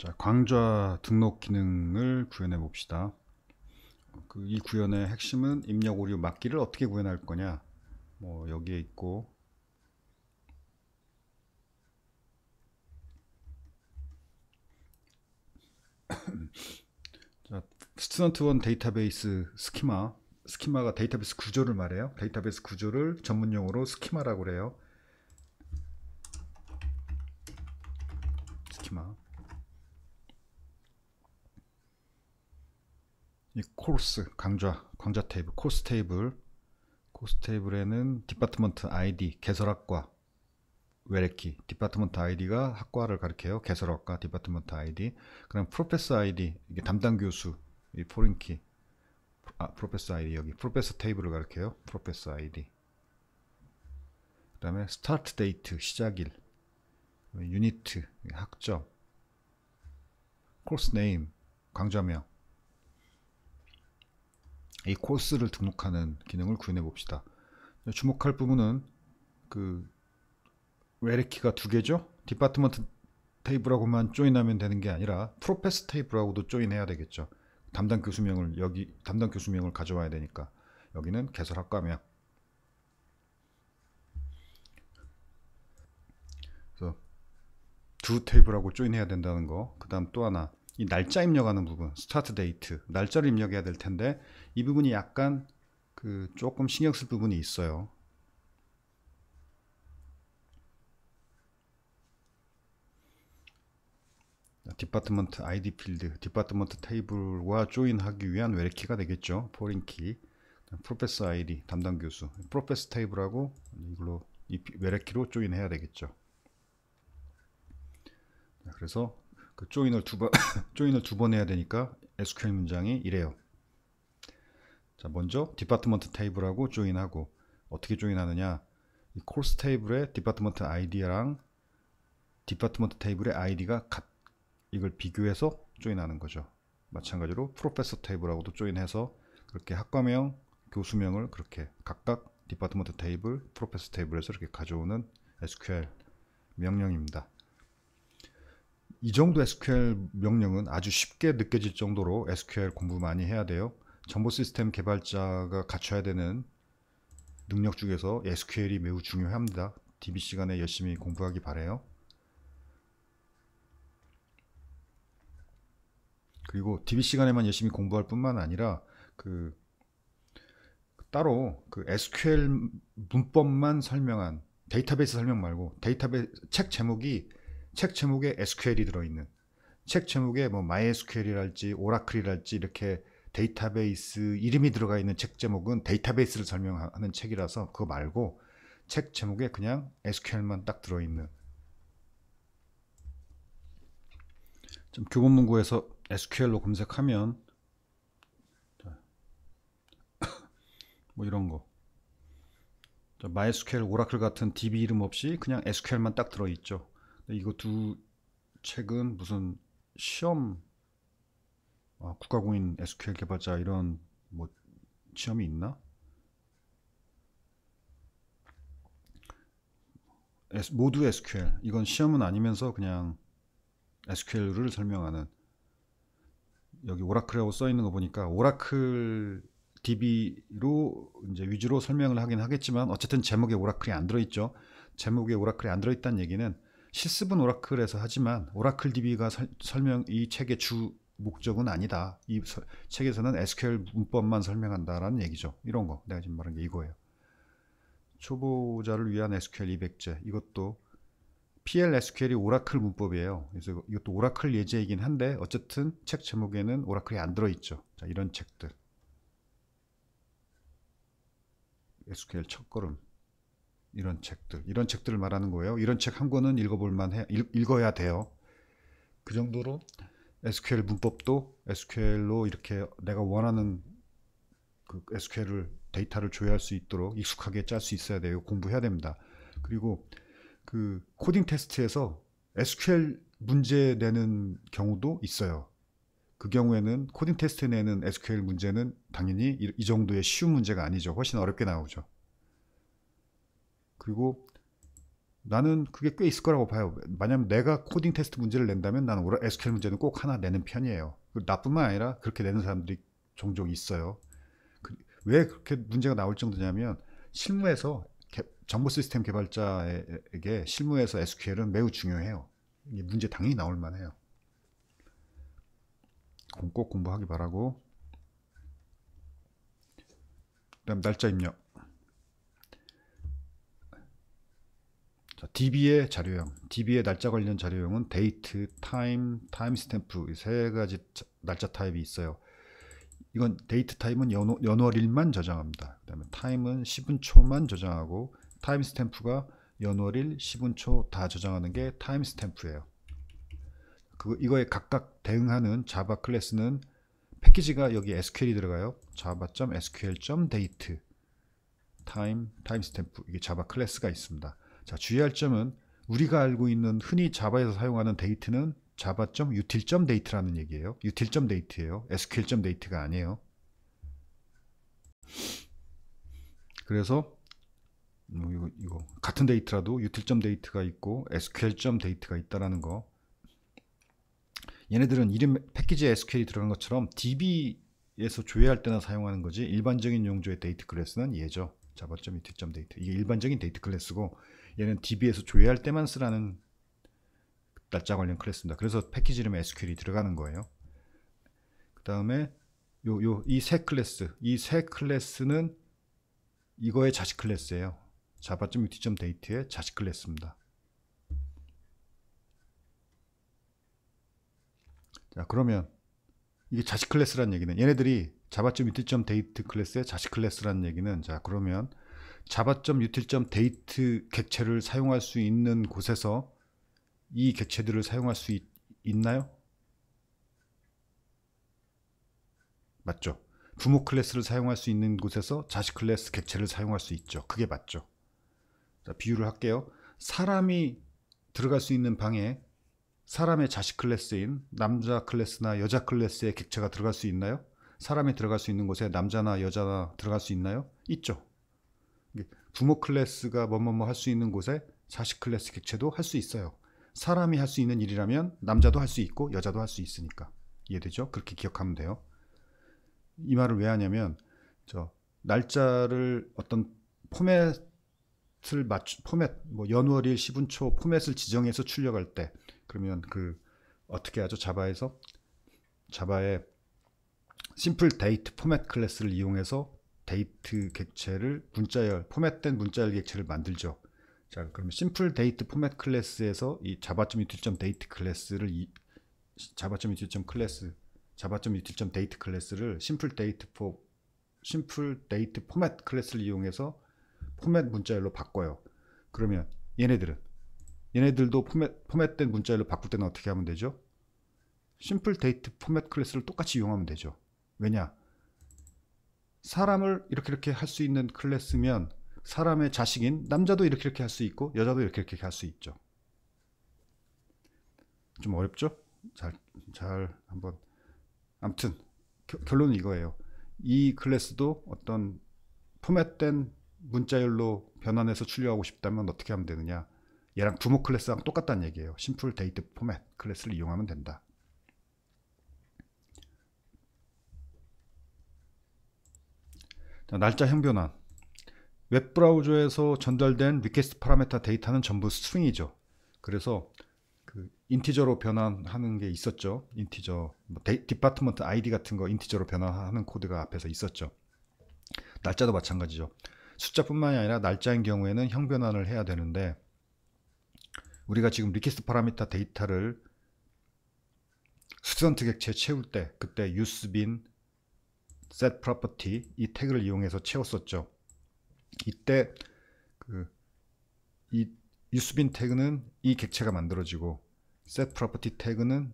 자, 강좌 등록 기능을 구현해 봅시다. 그이 구현의 핵심은 입력 오류 막기를 어떻게 구현할 거냐. 뭐 여기에 있고 자, 스튜던트원 데이터베이스 스키마 스키마가 데이터베이스 구조를 말해요. 데이터베이스 구조를 전문 용어로 스키마라고 해요 이 코스 강좌 강좌 테이블 코스 테이블 코스 테이블에는 디파트먼트 아이디 개설학과 외래키 디파트먼트 아이디가 학과를 가리켜요 개설학과 디파트먼트 아이디 그럼 프로페서 아이디 이게 담당 교수 이 포린키 아 프로페서 아이디 여기 프로페서 테이블을 가리켜요 프로페서 아이디 그 다음에 스타트 데이트 시작일 유니트 학점 코스 네임 강좌명 이 코스를 등록하는 기능을 구현해 봅시다. 주목할 부분은 그 외래키가 두 개죠. 디파트먼트 테이블하고만 조인하면 되는 게 아니라 프로페스 테이블하고도 조인해야 되겠죠. 담당 교수명을 여기 담당 교수명을 가져와야 되니까 여기는 개설학과명. 그래서 두 테이블하고 조인해야 된다는 거. 그다음 또 하나 이 날짜 입력하는 부분, 스타트 데이트, 날짜를 입력해야 될 텐데 이 부분이 약간 그 조금 신경 쓸 부분이 있어요. 디파트먼트 아이디 필드, 디파트먼트 테이블과 조인하기 위한 외래키가 되겠죠. 포링키 프로페서 아이디, 담당 교수, 프로페서 테이블하고 이걸로 이 외래키로 조인해야 되겠죠. 그래서 그 조인을 두 번, 조인을 두 번 해야 되니까 SQL 문장이 이래요. 자, 먼저 디파트먼트 테이블하고 조인하고 어떻게 조인하느냐? 이 코스 테이블의 디파트먼트 아이디랑 디파트먼트 테이블의 아이디가 같 이걸 비교해서 조인하는 거죠. 마찬가지로 프로페서 테이블하고도 조인해서 그렇게 학과명, 교수명을 그렇게 각각 디파트먼트 테이블, 프로페서 테이블에서 이렇게 가져오는 SQL 명령입니다. 이 정도 SQL 명령은 아주 쉽게 느껴질 정도로 SQL 공부 많이 해야 돼요. 정보 시스템 개발자가 갖춰야 되는 능력 중에서 SQL이 매우 중요합니다. DB 시간에 열심히 공부하기 바래요. 그리고 DB 시간에만 열심히 공부할 뿐만 아니라 그 따로 그 SQL 문법만 설명한 데이터베이스 설명 말고 데이터베이스 책 제목이 책 제목에 SQL이 들어있는 책 제목에 뭐 MySQL이랄지 오라클이랄지 이렇게 데이터베이스 이름이 들어가 있는 책 제목은 데이터베이스를 설명하는 책이라서 그거 말고 책 제목에 그냥 SQL만 딱 들어있는 좀 교본문고에서 SQL로 검색하면 뭐 이런 거 MySQL, 오라클 같은 DB 이름 없이 그냥 SQL만 딱 들어있죠 네, 이거 두 책은 무슨 시험 아, 국가공인 SQL 개발자 이런 뭐 시험이 있나? 모두 SQL 이건 시험은 아니면서 그냥 SQL을 설명하는 여기 오라클이라고 써 있는 거 보니까 오라클 DB로 이제 위주로 설명을 하긴 하겠지만 어쨌든 제목에 오라클이 안 들어있죠. 제목에 오라클이 안 들어있다는 얘기는 실습은 오라클에서 하지만 오라클 DB가 설, 설명 이 책의 주 목적은 아니다. 이 서, 책에서는 SQL 문법만 설명한다라는 얘기죠. 이런 거 내가 지금 말한 게 이거예요. 초보자를 위한 SQL 200제 이것도 PL SQL이 오라클 문법이에요. 그래서 이것도 오라클 예제이긴 한데 어쨌든 책 제목에는 오라클이 안 들어있죠. 자, 이런 책들. SQL 첫걸음 이런 책들 이런 책들을 말하는 거예요. 이런 책 한 권은 읽어볼 만해 읽어야 돼요. 그 정도로 SQL 문법도 SQL로 이렇게 내가 원하는 그 SQL을 데이터를 조회할 수 있도록 익숙하게 짤 수 있어야 돼요. 공부해야 됩니다. 그리고 그 코딩 테스트에서 SQL 문제 내는 경우도 있어요. 그 경우에는 코딩 테스트 내는 SQL 문제는 당연히 이 정도의 쉬운 문제가 아니죠. 훨씬 어렵게 나오죠. 그리고 나는 그게 꽤 있을 거라고 봐요. 만약 내가 코딩 테스트 문제를 낸다면 나는 오라 SQL 문제는 꼭 하나 내는 편이에요. 나뿐만 아니라 그렇게 내는 사람들이 종종 있어요. 그, 왜 그렇게 문제가 나올 정도냐면 실무에서 정보 시스템 개발자에게 실무에서 SQL은 매우 중요해요. 문제 당연히 나올 만해요. 꼭 공부하기 바라고. 그다음 날짜 입력. DB의 자료형, DB의 날짜 관련 자료형은 데이트, 타임, 타임스탬프 세 가지 날짜 타입이 있어요. 이건 데이트 타임은 연호, 연월일만 저장합니다. 그다음에 타임은 10분초만 저장하고 타임스탬프가 연월일, 10분초 다 저장하는 게 타임스탬프예요. 그 이거에 각각 대응하는 자바 클래스는 패키지가 여기 SQL이 들어가요. java.sql.date time timestamp 이게 자바 클래스가 있습니다. 자, 주의할 점은 우리가 알고 있는 흔히 자바에서 사용하는 데이트는 자바.util.date라는 점 데이트라는 얘기예요. util.date예요. sql.date가 아니에요. 그래서 뭐 이거, 이거 같은 데이트라도 util.date가 있고 sql.date가 있다라는 거. 얘네들은 이름 패키지에 SQL이 들어간 것처럼 DB에서 조회할 때나 사용하는 거지 일반적인 용도의 데이트 클래스는 얘죠. 자바.util.date. 이게 일반적인 데이트 클래스고 얘는 DB에서 조회할 때만 쓰라는 날짜 관련 클래스입니다. 그래서 패키지 이름에 SQL이 들어가는 거예요. 그 다음에 요, 요, 이 새 클래스, 이 새 클래스는 이거의 자식 클래스예요. java.ut.date의 자식 클래스입니다. 자, 그러면 이게 자식 클래스란 얘기는 얘네들이 java.ut.date 클래스의 자식 클래스란 얘기는 자, 그러면 자바점 유틸점 데이트 객체를 사용할 수 있는 곳에서 이 객체들을 사용할 수 있, 나요 맞죠. 부모 클래스를 사용할 수 있는 곳에서 자식 클래스 객체를 사용할 수 있죠. 그게 맞죠. 자, 비유를 할게요. 사람이 들어갈 수 있는 방에 사람의 자식 클래스인 남자 클래스나 여자 클래스의 객체가 들어갈 수 있나요? 사람이 들어갈 수 있는 곳에 남자나 여자나 들어갈 수 있나요? 있죠. 부모 클래스가 뭐 뭐 뭐 할 수 있는 곳에 자식 클래스 객체도 할 수 있어요. 사람이 할 수 있는 일이라면 남자도 할 수 있고 여자도 할 수 있으니까 이해되죠? 그렇게 기억하면 돼요. 이 말을 왜 하냐면 저 날짜를 어떤 포맷을 맞추 포맷 뭐 연월 일시분초 포맷을 지정해서 출력할 때 그러면 그 어떻게 하죠? 자바에서 자바에 심플 데이트 포맷 클래스를 이용해서 데이트 객체를 문자열 포맷된 문자열 객체를 만들죠. 자, 그러면 심플 데이트 포맷 클래스에서 이 자바점 유틸점 데이트 클래스를 이 자바점 유틸점 클래스 자바점 유틸점 데이트 클래스를 심플 데이트 포 심플 데이트 포맷 클래스를 이용해서 포맷 문자열로 바꿔요. 그러면 얘네들은 얘네들도 포맷, 포맷된 문자열로 바꿀 때는 어떻게 하면 되죠? 심플 데이트 포맷 클래스를 똑같이 이용하면 되죠. 왜냐? 사람을 이렇게 이렇게 할 수 있는 클래스면 사람의 자식인 남자도 이렇게 이렇게 할 수 있고 여자도 이렇게 이렇게 할 수 있죠. 좀 어렵죠? 잘, 잘 한번. 아무튼 겨, 결론은 이거예요. 이 클래스도 어떤 포맷된 문자열로 변환해서 출력하고 싶다면 어떻게 하면 되느냐. 얘랑 부모 클래스랑 똑같다는 얘기예요. 심플 데이트 포맷 클래스를 이용하면 된다. 자, 날짜 형변환 웹브라우저에서 전달된 리퀘스트 파라메타 데이터는 전부 스트링이죠. 그래서 그 인티저로 변환하는 게 있었죠. 인티저 뭐 데, 디파트먼트 아이디 같은 거 인티저로 변환하는 코드가 앞에서 있었죠. 날짜도 마찬가지죠. 숫자뿐만이 아니라 날짜인 경우에는 형변환을 해야 되는데 우리가 지금 리퀘스트 파라미터 데이터를 수선 트객체 채울 때 그때 유스빈 set property 이 태그를 이용해서 채웠었죠. 이때 그이 유수빈 태그는 이 객체가 만들어지고 set property 태그는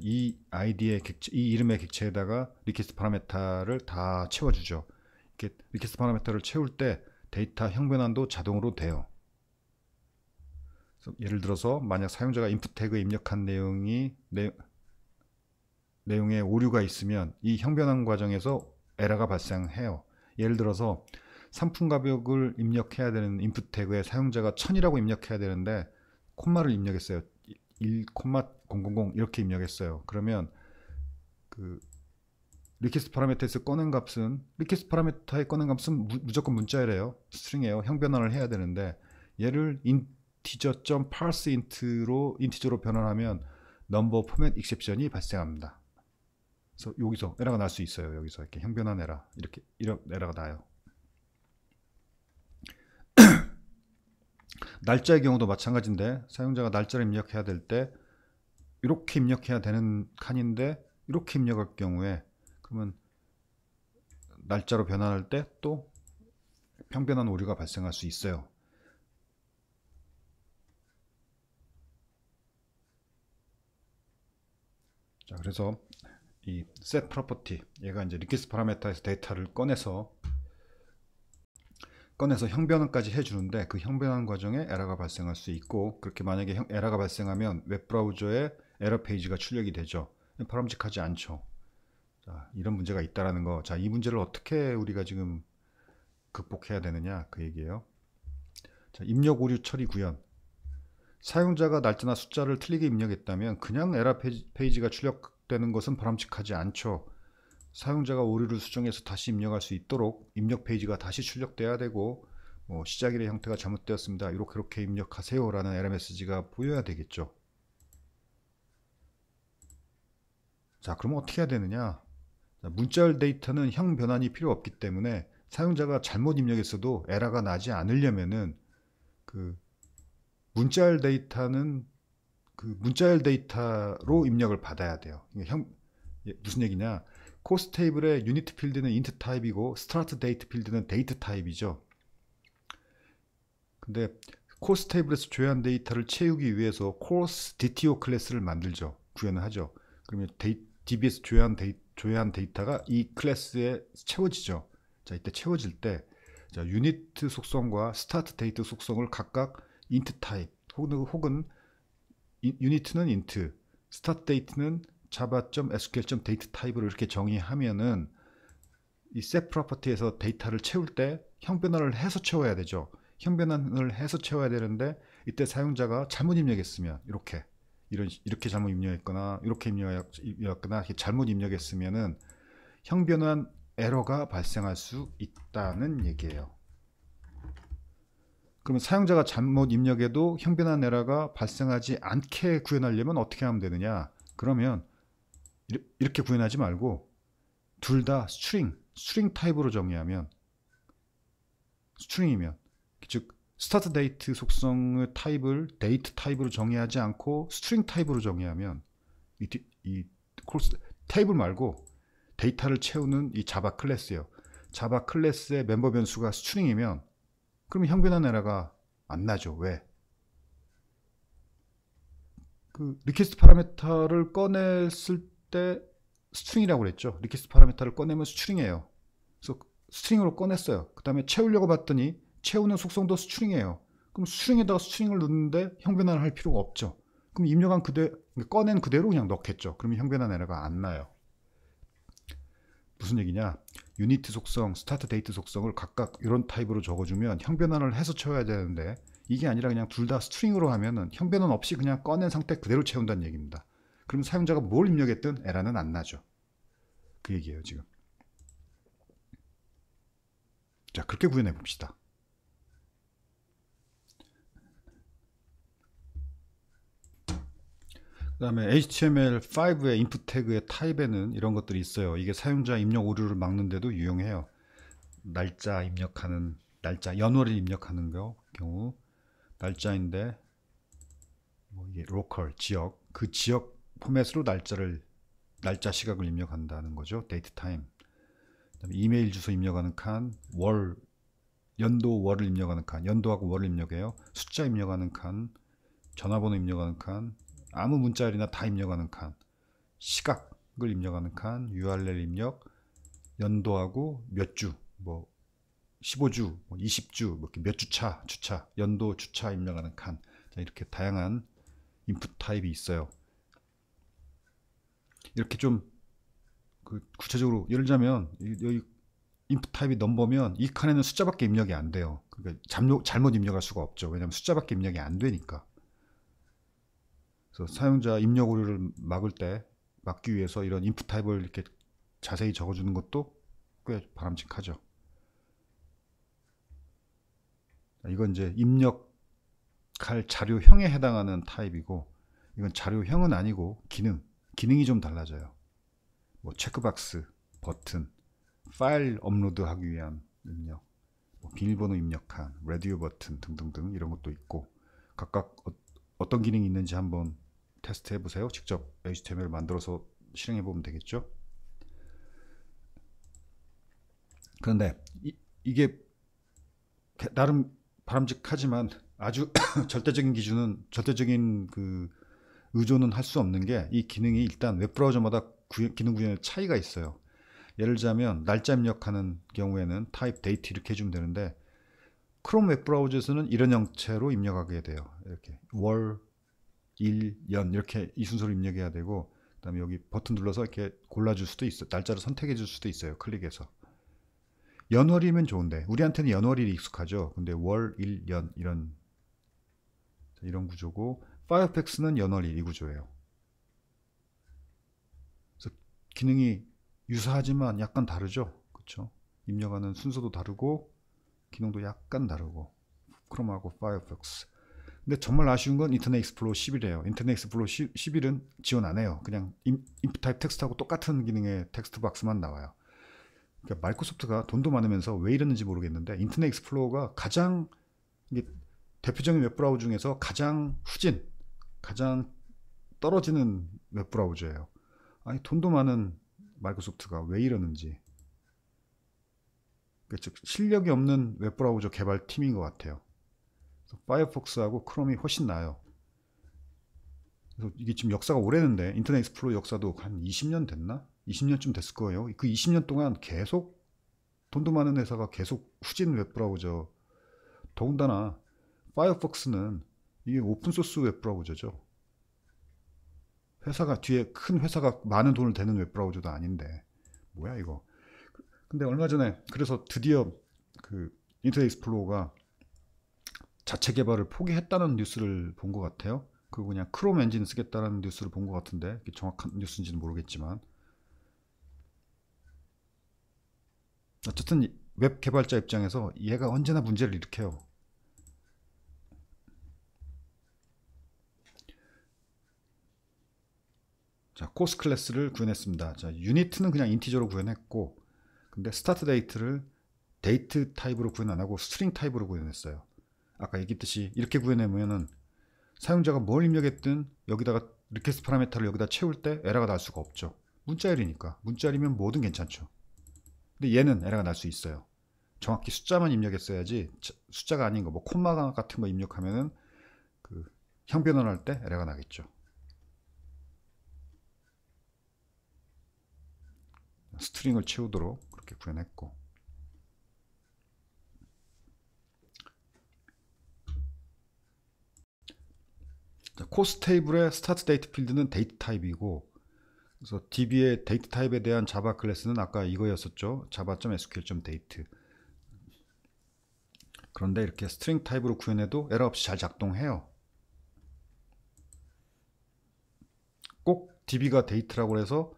이 아이디의 객체, 이 이름의 객체에다가 리퀘스트 파라메타를 다 채워주죠. 이렇게 리퀘스트 파라메타를 채울 때 데이터 형변환도 자동으로 돼요. 예를 들어서 만약 사용자가 인풋 태그에 입력한 내용이 내, 내용에 오류가 있으면 이 형변환 과정에서 에러가 발생해요. 예를 들어서 상품 가격을 입력해야 되는 인풋 태그에 사용자가 1000이라고 입력해야 되는데 콤마를 입력했어요. 1,000 이렇게 입력했어요. 그러면 그 리퀘스트 파라메터에서 꺼낸 값은 리퀘스트 파라메터에 꺼낸 값은 무, 조건 문자에래요 스트링이에요. 형변환을 해야 되는데 얘를 인티저.parseint로 인티저로 변환하면 넘버 포맷 익셉션이 발생합니다. 그래서 여기서 에러가 날 수 있어요. 여기서 이렇게 형변한 에러 이렇게 이런 에러가 나요. 날짜의 경우도 마찬가지인데 사용자가 날짜를 입력해야 될 때 이렇게 입력해야 되는 칸인데 이렇게 입력할 경우에 그러면 날짜로 변환할 때또 평변한 오류가 발생할 수 있어요. 자, 그래서 이 set property 얘가 이제 r e q 파라메타에서 데이터를 꺼내서 꺼내서 형변환까지 해주는데 그 형변환 과정에 에러가 발생할 수 있고 그렇게 만약에 형, 에러가 발생하면 웹브라우저에 에러 페이지가 출력이 되죠. 바람직하지 않죠. 자, 이런 문제가 있다라는 거. 자, 이 문제를 어떻게 우리가 지금 극복해야 되느냐 그 얘기예요. 자, 입력 오류 처리 구현. 사용자가 날짜나 숫자를 틀리게 입력했다면 그냥 에러 페이지, 페이지가 출력 되는 것은 바람직하지 않죠. 사용자가 오류를 수정해서 다시 입력할 수 있도록 입력 페이지가 다시 출력돼야 되고 뭐 시작일의 형태가 잘못되었습니다. 이렇게 이렇게 입력하세요 라는 에러 메시지가 보여야 되겠죠. 자 그럼 어떻게 해야 되느냐 문자열 데이터는 형 변환이 필요 없기 때문에 사용자가 잘못 입력했어도 에러가 나지 않으려면은 그 문자열 데이터는 그 문자열 데이터로 입력을 받아야 돼요. 형, 예, 무슨 얘기냐? 코스 테이블의 유니트 필드는 인트 타입이고 스트라트 데이트 필드는 데이트 타입이죠. 근데 코스 테이블에서 조회한 데이터를 채우기 위해서 코스 DTO 클래스를 만들죠. 구현을 하죠. 그러면 데이, DB에서 조회한, 데이, 조회한 데이터가 이 클래스에 채워지죠. 자, 이때 채워질 때 자, 유니트 속성과 스타트 데이트 속성을 각각 인트 타입 혹은, 혹은 유니트는 인트, 스타트 데이트는 java.sql.date 타입으로 이렇게 정의하면은 이 set 프로퍼티에서 데이터를 채울 때 형변환을 해서 채워야 되죠. 형변환을 해서 채워야 되는데 이때 사용자가 잘못 입력했으면 이렇게 이런 이렇게 잘못 입력했거나 이렇게 입력했거나 이렇게 잘못 입력했으면은 형변환 에러가 발생할 수 있다는 얘기예요. 그러면 사용자가 잘못 입력해도 형변한 에러가 발생하지 않게 구현하려면 어떻게 하면 되느냐? 그러면 이렇게 구현하지 말고 둘 다 스트링, 스트링 타입으로 정의하면 스트링이면 즉 스타트 데이트 속성의 타입을 데이트 타입으로 정의하지 않고 스트링 타입으로 정의하면 이, 이 코스 테이블 말고 데이터를 채우는 이 자바 클래스예요. 자바 클래스의 멤버 변수가 스트링이면 그럼 형변한 에러가 안 나죠. 왜? 그 리퀘스트 파라메타를 꺼냈을 때 스트링이라고 그랬죠. 리퀘스트 파라메타를 꺼내면 스트링이에요. 그래서 스트링으로 꺼냈어요. 그 다음에 채우려고 봤더니 채우는 속성도 스트링이에요. 그럼 스트링에다가 스트링을 넣는데 형변환을 할 필요가 없죠. 그럼 입력한 그대 로 그러니까 꺼낸 그대로 그냥 넣겠죠. 그러면 형변환 에러가 안 나요. 무슨 얘기냐? 유니트 속성, 스타트 데이트 속성을 각각 이런 타입으로 적어주면 형변환을 해서 채워야 되는데 이게 아니라 그냥 둘 다 스트링으로 하면은 형변환 없이 그냥 꺼낸 상태 그대로 채운다는 얘기입니다. 그럼 사용자가 뭘 입력했든 에러는 안 나죠. 그 얘기예요 지금. 자 그렇게 구현해 봅시다. 그다음에 HTML5의 인풋 태그의 타입에는 이런 것들이 있어요. 이게 사용자 입력 오류를 막는데도 유용해요. 날짜 입력하는 날짜 연월을 입력하는 거 경우 날짜인데 뭐 이게 로컬 지역 그 지역 포맷으로 날짜를 날짜 시각을 입력한다는 거죠. 데이트 타임. 이메일 주소 입력하는 칸, 월 연도 월을 입력하는 칸, 연도하고 월을 입력해요. 숫자 입력하는 칸, 전화번호 입력하는 칸, 아무 문자열이나 다 입력하는 칸, 시각을 입력하는 칸, URL 입력, 연도하고 몇 주, 뭐 15주, 20주, 뭐 뭐 몇 주차, 주차, 연도, 주차 입력하는 칸 이렇게 다양한 인풋 타입이 있어요. 이렇게 좀그 구체적으로 예를 들자면 여기 인풋 타입이 넘버면 이 칸에는 숫자밖에 입력이 안 돼요. 그러니까 잘못 입력할 수가 없죠. 왜냐하면 숫자밖에 입력이 안 되니까. 그래서 사용자 입력 오류를 막을 때 막기 위해서 이런 인프 타입을 이렇게 자세히 적어주는 것도 꽤 바람직하죠. 이건 이제 입력할 자료형에 해당하는 타입이고 이건 자료형은 아니고 기능, 기능이 좀 달라져요. 뭐 체크박스, 버튼, 파일 업로드하기 위한 입력, 뭐 비밀번호 입력한, 레디오 버튼 등등등 이런 것도 있고 각각 어, 떤 기능이 있는지 한번 테스트 해보세요. 직접 HTML 만들어서 실행해 보면 되겠죠. 그런데 이, 게 나름 바람직하지만 아주 절대적인 기준은 절대적인 그 의존은 할 수 없는 게 이 기능이 일단 웹 브라우저마다 구현, 기능 구현에 차이가 있어요. 예를 들자면 날짜 입력하는 경우에는 타입 데이트 이렇게 해주면 되는데 크롬 웹 브라우저에서는 이런 형태로 입력하게 돼요. 이렇게 월, 1년 이렇게 이순서로 입력해야 되고 그다음에 여기 버튼 눌러서 이렇게 골라줄 수도 있어 날짜를 선택해줄 수도 있어요 클릭해서 연월이면 좋은데 우리한테는 연월이 익숙하죠 근데 월, 일, 년 이런 이런 구조고 파이어팩스는 연월이 이 구조예요 그래서 기능이 유사하지만 약간 다르죠 그렇죠 입력하는 순서도 다르고 기능도 약간 다르고 크롬하고 파이어팩스 근데 정말 아쉬운 건 인터넷 익스플로러 11이에요. 인터넷 익스플로러 10, 1은 지원 안 해요. 그냥 인프타입 텍스트하고 똑같은 기능의 텍스트 박스만 나와요. 그러니까 마이크로소프트가 돈도 많으면서 왜 이러는지 모르겠는데 인터넷 익스플로러가 가장 대표적인 웹브라우저 중에서 가장 후진, 가장 떨어지는 웹브라우저예요. 아니 돈도 많은 마이크로소프트가 왜 이러는지. 그즉 그러니까 실력이 없는 웹브라우저 개발팀인 것 같아요. 파이어폭스하고 크롬이 훨씬 나아요. 그래서 이게 지금 역사가 오래는데 인터넷 익스플로러 역사도 한 20년 됐나? 20년쯤 됐을 거예요. 그 20년 동안 계속 돈도 많은 회사가 계속 후진 웹브라우저 더군다나 파이어폭스는 이게 오픈소스 웹브라우저죠. 회사가 뒤에 큰 회사가 많은 돈을 대는 웹브라우저도 아닌데 뭐야 이거 근데 얼마 전에 그래서 드디어 그 인터넷 익스플로어가 자체 개발을 포기했다는 뉴스를 본 것 같아요. 그 그냥 크롬 엔진 쓰겠다는 뉴스를 본 것 같은데 정확한 뉴스인지는 모르겠지만 어쨌든 웹 개발자 입장에서 얘가 언제나 문제를 일으켜요. 자, 코스 클래스를 구현했습니다. 자, 유니트는 그냥 인티저로 구현했고 근데 스타트 데이트를 데이트 타입으로 구현 안 하고 스트링 타입으로 구현했어요. 아까 얘기했듯이 이렇게 구해내면은 사용자가 뭘 입력했든 여기다가 리퀘스트 파라메터를 여기다 채울 때 에러가 날 수가 없죠. 문자열이니까. 문자열이면 뭐든 괜찮죠. 근데 얘는 에러가 날 수 있어요. 정확히 숫자만 입력했어야지 숫자가 아닌 거, 뭐 콤마 같은 거 입력하면은 그 형변환할 때 에러가 나겠죠. 스트링을 채우도록 그렇게 구현했고 코스 테이블의 스타트 데이트 필드는 데이트 타입이고 그래서 DB의 데이트 타입에 대한 자바 클래스는 아까 이거였었죠. java.sql.date 그런데 이렇게 스트링 타입으로 구현해도 에러 없이 잘 작동해요. 꼭 DB가 데이트라고 해서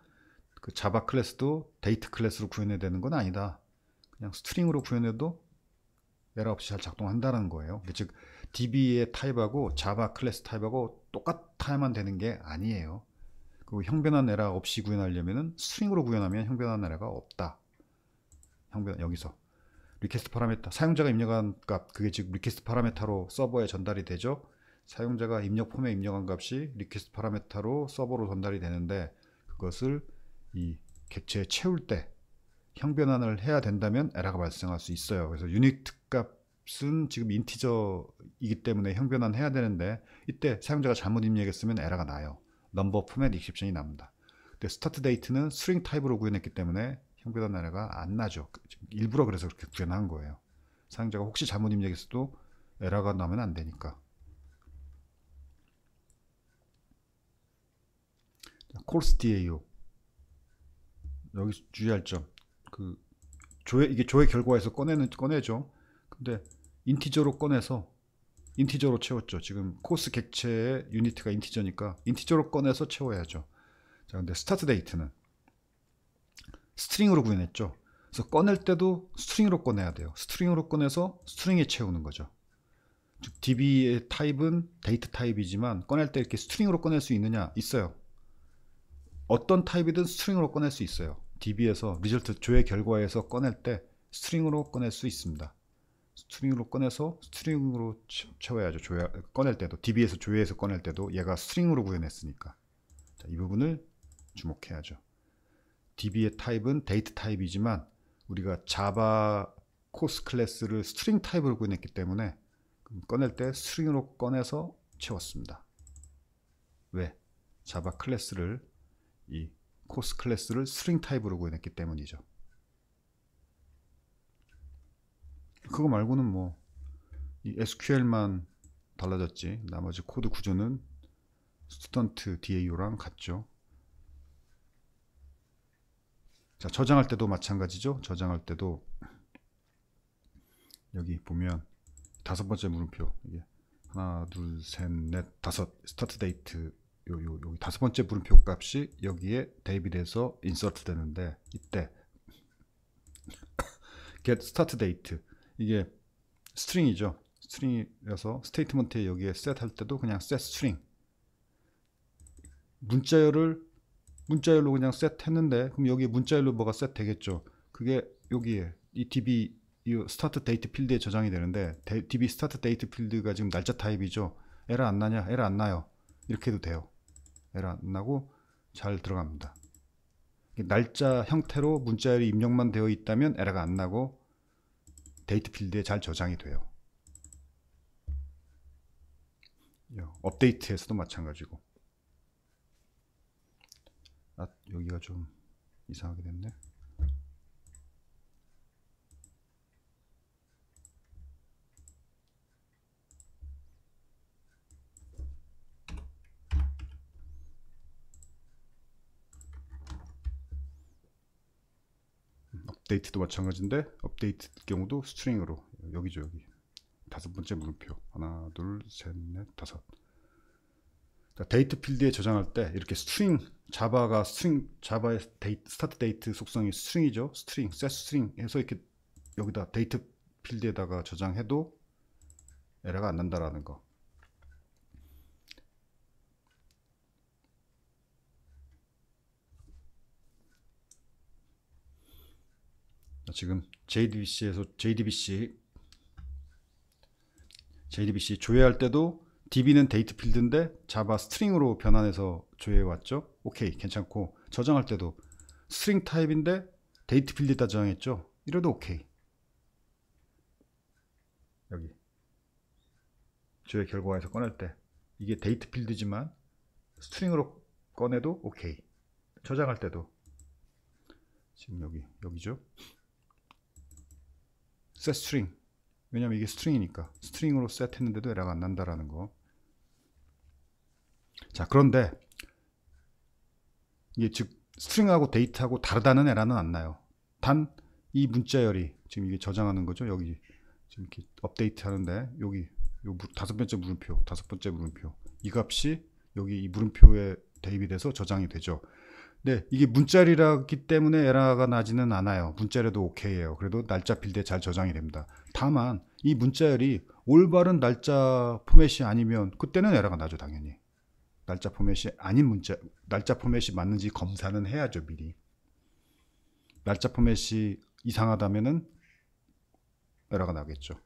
그 자바 클래스도 데이트 클래스로 구현해야 되는 건 아니다. 그냥 스트링으로 구현해도 에러 없이 잘 작동한다는 거예요. 그러니까 즉 DB의 타입하고 자바 클래스 타입하고 똑같아야만 되는 게 아니에요. 그리고 형변한 에러 없이 구현하려면 스트링으로 구현하면 형변한 에러가 없다. 형변 여기서 리퀘스트 파라메타 사용자가 입력한 값 그게 즉 리퀘스트 파라메타로 서버에 전달이 되죠. 사용자가 입력 폼에 입력한 값이 리퀘스트 파라메타로 서버로 전달이 되는데 그것을 이 객체에 채울 때 형변환을 해야 된다면 에러가 발생할 수 있어요. 그래서 유니트 값 값은 지금 인티저이기 때문에 형변환 해야 되는데 이때 사용자가 잘못 입력했으면 에러가 나요. 넘버 포맷 익셉션이 납니다. 근데 스타트 데이트는 스트링 타입으로 구현했기 때문에 형변환 에러가 안 나죠. 일부러 그래서 그렇게 구현한 거예요. 사용자가 혹시 잘못 입력했어도 에러가 나면 안 되니까. 콜스 DAO 여기 주의할 점. 그 조회 이게 조회 결과에서 꺼내는 꺼내죠. 근데 인티저로 꺼내서 인티저로 채웠죠. 지금 코스 객체의 유니트가 인티저니까 인티저로 꺼내서 채워야죠. 자, 근데 스타트 데이트는 스트링으로 구현했죠. 그래서 꺼낼 때도 스트링으로 꺼내야 돼요. 스트링으로 꺼내서 스트링에 채우는 거죠. 즉 DB의 타입은 데이트 타입이지만 꺼낼 때 이렇게 스트링으로 꺼낼 수 있느냐? 있어요. 어떤 타입이든 스트링으로 꺼낼 수 있어요. DB에서 리절트 조회 결과에서 꺼낼 때 스트링으로 꺼낼 수 있습니다. 스트링으로 꺼내서 스트링으로 채워야죠. 조야, 꺼낼 때도 DB에서 조회해서 꺼낼 때도 얘가 스트링으로 구현했으니까 자, 이 부분을 주목해야죠. DB의 타입은 데이트 타입이지만 우리가 자바 코스 클래스를 스트링 타입으로 구현했기 때문에 꺼낼 때 스트링으로 꺼내서 채웠습니다. 왜? 자바 클래스를 이 코스 클래스를 스트링 타입으로 구현했기 때문이죠. 그거 말고는 뭐 SQL만 달라졌지 나머지 코드 구조는 스턴트 DAO랑 같죠 자 저장할 때도 마찬가지죠 저장할 때도 여기 보면 다섯 번째 물음표 이게 하나 둘셋넷 다섯 스타트 데이트 요, 요, 여기 다섯 번째 물음표 값이 여기에 대입이 돼서 인서트 되는데 이때 get start date 이게 스트링이죠. 스트링이라서 스테이트먼트에 여기에 셋할 때도 그냥 set string 문자열을 문자열로 그냥 셋 했는데 그럼 여기 문자열로 뭐가 셋 되겠죠. 그게 여기에 이 db 이 스타트 데이트 필드에 저장이 되는데 db 스타트 데이트 필드가 지금 날짜 타입이죠. 에러 안 나냐? 에러 안 나요. 이렇게 해도 돼요. 에러 안 나고 잘 들어갑니다. 날짜 형태로 문자열이 입력만 되어 있다면 에러가 안 나고 데이트 필드에 잘 저장이 돼요. 업데이트에서도 마찬가지고 아 여기가 좀 이상하게 됐네 업데이트도 마찬가지인데 업데이트 경우도 스트링으로 여기죠 여기 다섯 번째 물음표 하나 둘 셋 넷 다섯 그러니까 데이트 필드에 저장할 때 이렇게 스트링 자바가 스트링 자바의 데이트, 스타트 데이트 속성이 스트링이죠 스트링 셋 스트링 해서 이렇게 여기다 데이트 필드에다가 저장해도 에러가 안 난다라는 거 지금 JDBC에서 JDBC JDBC 조회할 때도 DB는 데이트 필드인데 자바 스트링으로 변환해서 조회해 왔죠. 오케이 괜찮고 저장할 때도 스트링 타입인데 데이트 필드에다 저장했죠. 이래도 오케이. 여기 조회 결과에서 꺼낼 때 이게 데이트 필드지만 스트링으로 꺼내도 오케이. 저장할 때도 지금 여기 여기죠. set string 왜냐면 이게 스트링이니까 스트링으로 세트했는데도 에러가 안 난다라는 거. 자 그런데 이게 즉 스트링하고 데이트하고 다르다는 에러는 안 나요. 단 이 문자열이 지금 이게 저장하는 거죠. 여기 지금 이렇게 업데이트 하는데 여기 요 다섯 번째 물음표 다섯 번째 물음표 이 값이 여기 이 물음표에 대입이 돼서 저장이 되죠. 네, 이게 문자리라기 때문에 에러가 나지는 않아요. 문자리도 오케이예요. 그래도 날짜 필드에 잘 저장이 됩니다. 다만 이 문자열이 올바른 날짜 포맷이 아니면 그때는 에러가 나죠, 당연히. 날짜 포맷이 아닌 문자 날짜 포맷이 맞는지 검사는 해야죠, 미리. 날짜 포맷이 이상하다면은 에러가 나겠죠.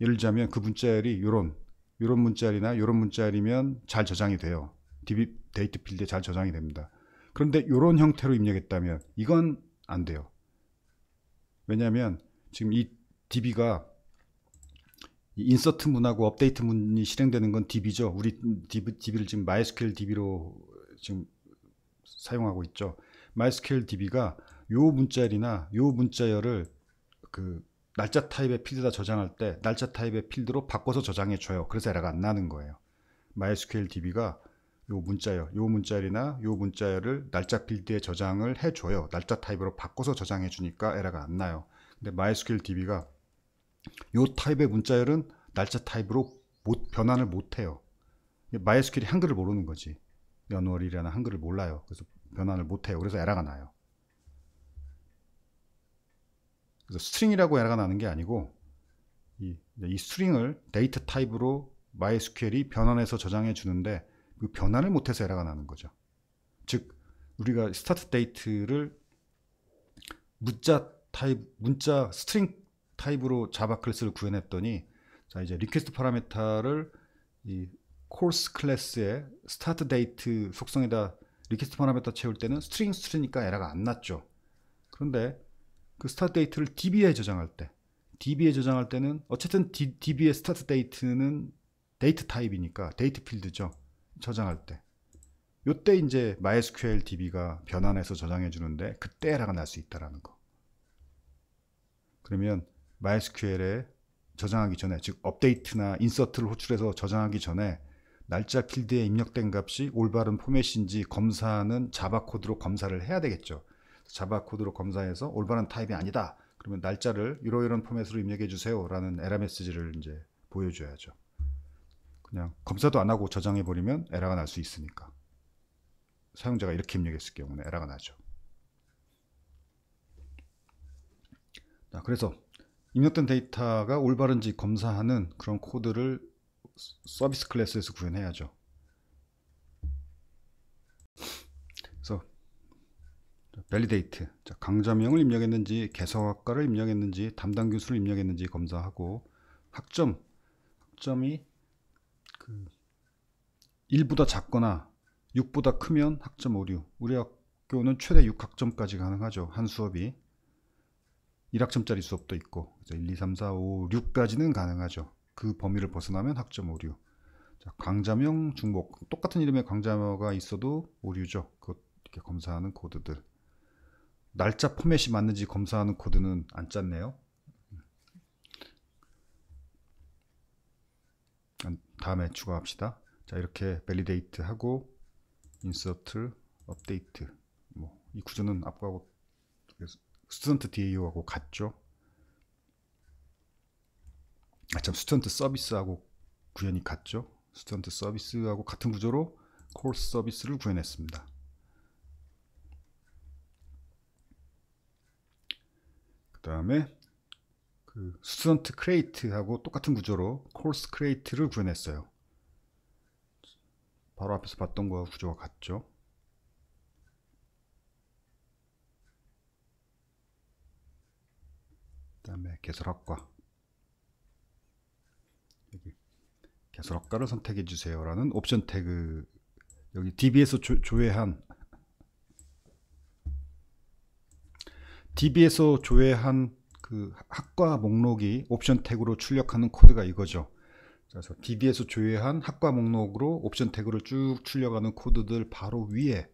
예를 들자면 그 문자열이 요런 요런 문자열이나 요런 문자열이면 잘 저장이 돼요. DB 데이트 필드에 잘 저장이 됩니다. 그런데 이런 형태로 입력했다면 이건 안 돼요. 왜냐하면 지금 이 DB가 인서트 문하고 업데이트 문이 실행되는 건 DB죠. 우리 DB를 지금 MySQL DB로 지금 사용하고 있죠. MySQL DB가 요 문자열이나 요 문자열을 그 날짜 타입의 필드다 저장할 때 날짜 타입의 필드로 바꿔서 저장해 줘요. 그래서 에러가 안 나는 거예요. MySQL DB가 요 문자열, 요 문자열이나 요 문자열을 날짜 필드에 저장을 해줘요. 날짜 타입으로 바꿔서 저장해 주니까 에러가 안 나요. 근데 MySQL DB가 요 타입의 문자열은 날짜 타입으로 못, 변환을 못 해요. MySQL이 한글을 모르는 거지. 연월이라는 한글을 몰라요. 그래서 변환을 못 해요. 그래서 에러가 나요. 그래서 스트링이라고 에러가 나는 게 아니고 이, 이 스트링을 데이터 타입으로 MySQL이 변환해서 저장해 주는데 그 변환을 못해서 에러가 나는 거죠. 즉 우리가 스타트 데이트를 문자 타입 문자 스트링 타입으로 자바 클래스를 구현했더니 자 이제 리퀘스트 파라메타를 이 코스 클래스의 스타트 데이트 속성에다 리퀘스트 파라메타 채울 때는 스트링 스트링이니까 에러가 안 났죠. 그런데 그 스타트 데이트를 DB에 저장할 때 DB에 저장할 때는 어쨌든 D, DB의 스타트 데이트는 데이트 타입이니까 데이트 필드죠. 저장할 때 요때 이제 MySQL DB가 변환해서 저장해 주는데 그때라가 날 수 있다라는 거. 그러면 MySQL에 저장하기 전에 즉 업데이트나 인서트를 호출해서 저장하기 전에 날짜 필드에 입력된 값이 올바른 포맷인지 검사는 자바 코드로 검사를 해야 되겠죠. 자바 코드로 검사해서 올바른 타입이 아니다. 그러면 날짜를 이러이러한 포맷으로 입력해 주세요라는 에러 메시지를 이제 보여줘야죠. 그냥 검사도 안 하고 저장해 버리면 에러가 날 수 있으니까 사용자가 이렇게 입력했을 경우는 에러가 나죠. 자, 그래서 입력된 데이터가 올바른지 검사하는 그런 코드를 서비스 클래스에서 구현해야죠. 그래서 밸리데이트 강좌명을 입력했는지 개성학과를 입력했는지 담당 교수를 입력했는지 검사하고 학점 학점이 그 1보다 작거나 6보다 크면 학점 오류. 우리 학교는 최대 6학점까지 가능하죠. 한 수업이. 1학점짜리 수업도 있고 1, 2, 3, 4, 5, 6까지는 가능하죠. 그 범위를 벗어나면 학점 오류. 자, 광자명 중복. 똑같은 이름의 광자명가 있어도 오류죠. 그 이렇게 검사하는 코드들. 날짜 포맷이 맞는지 검사하는 코드는 안 짰네요. 음, 다음에 추가합시다. 자 이렇게 밸리데이트 하고 인서트 업데이트 뭐 이 구조는 앞하고 스튜던트 DAO하고 같죠. 아참 스튜던트 서비스하고 구현이 같죠. 스튜던트 서비스하고 같은 구조로 콜 서비스를 구현했습니다. 그 다음에 그 스튜던트 크레이트하고 똑같은 구조로 콜스 크레이트를 구현했어요. 바로 앞에서 봤던 거와 구조가 같죠. 그다음에 개설학과 여기 개설학과를 선택해 주세요라는 옵션 태그 여기 DB에서 조, 조회한 DB에서 조회한 그 학과 목록이 옵션 태그로 출력하는 코드가 이거죠. 그래서 d b 에서 조회한 학과 목록으로 옵션 태그를 쭉 출력하는 코드들 바로 위에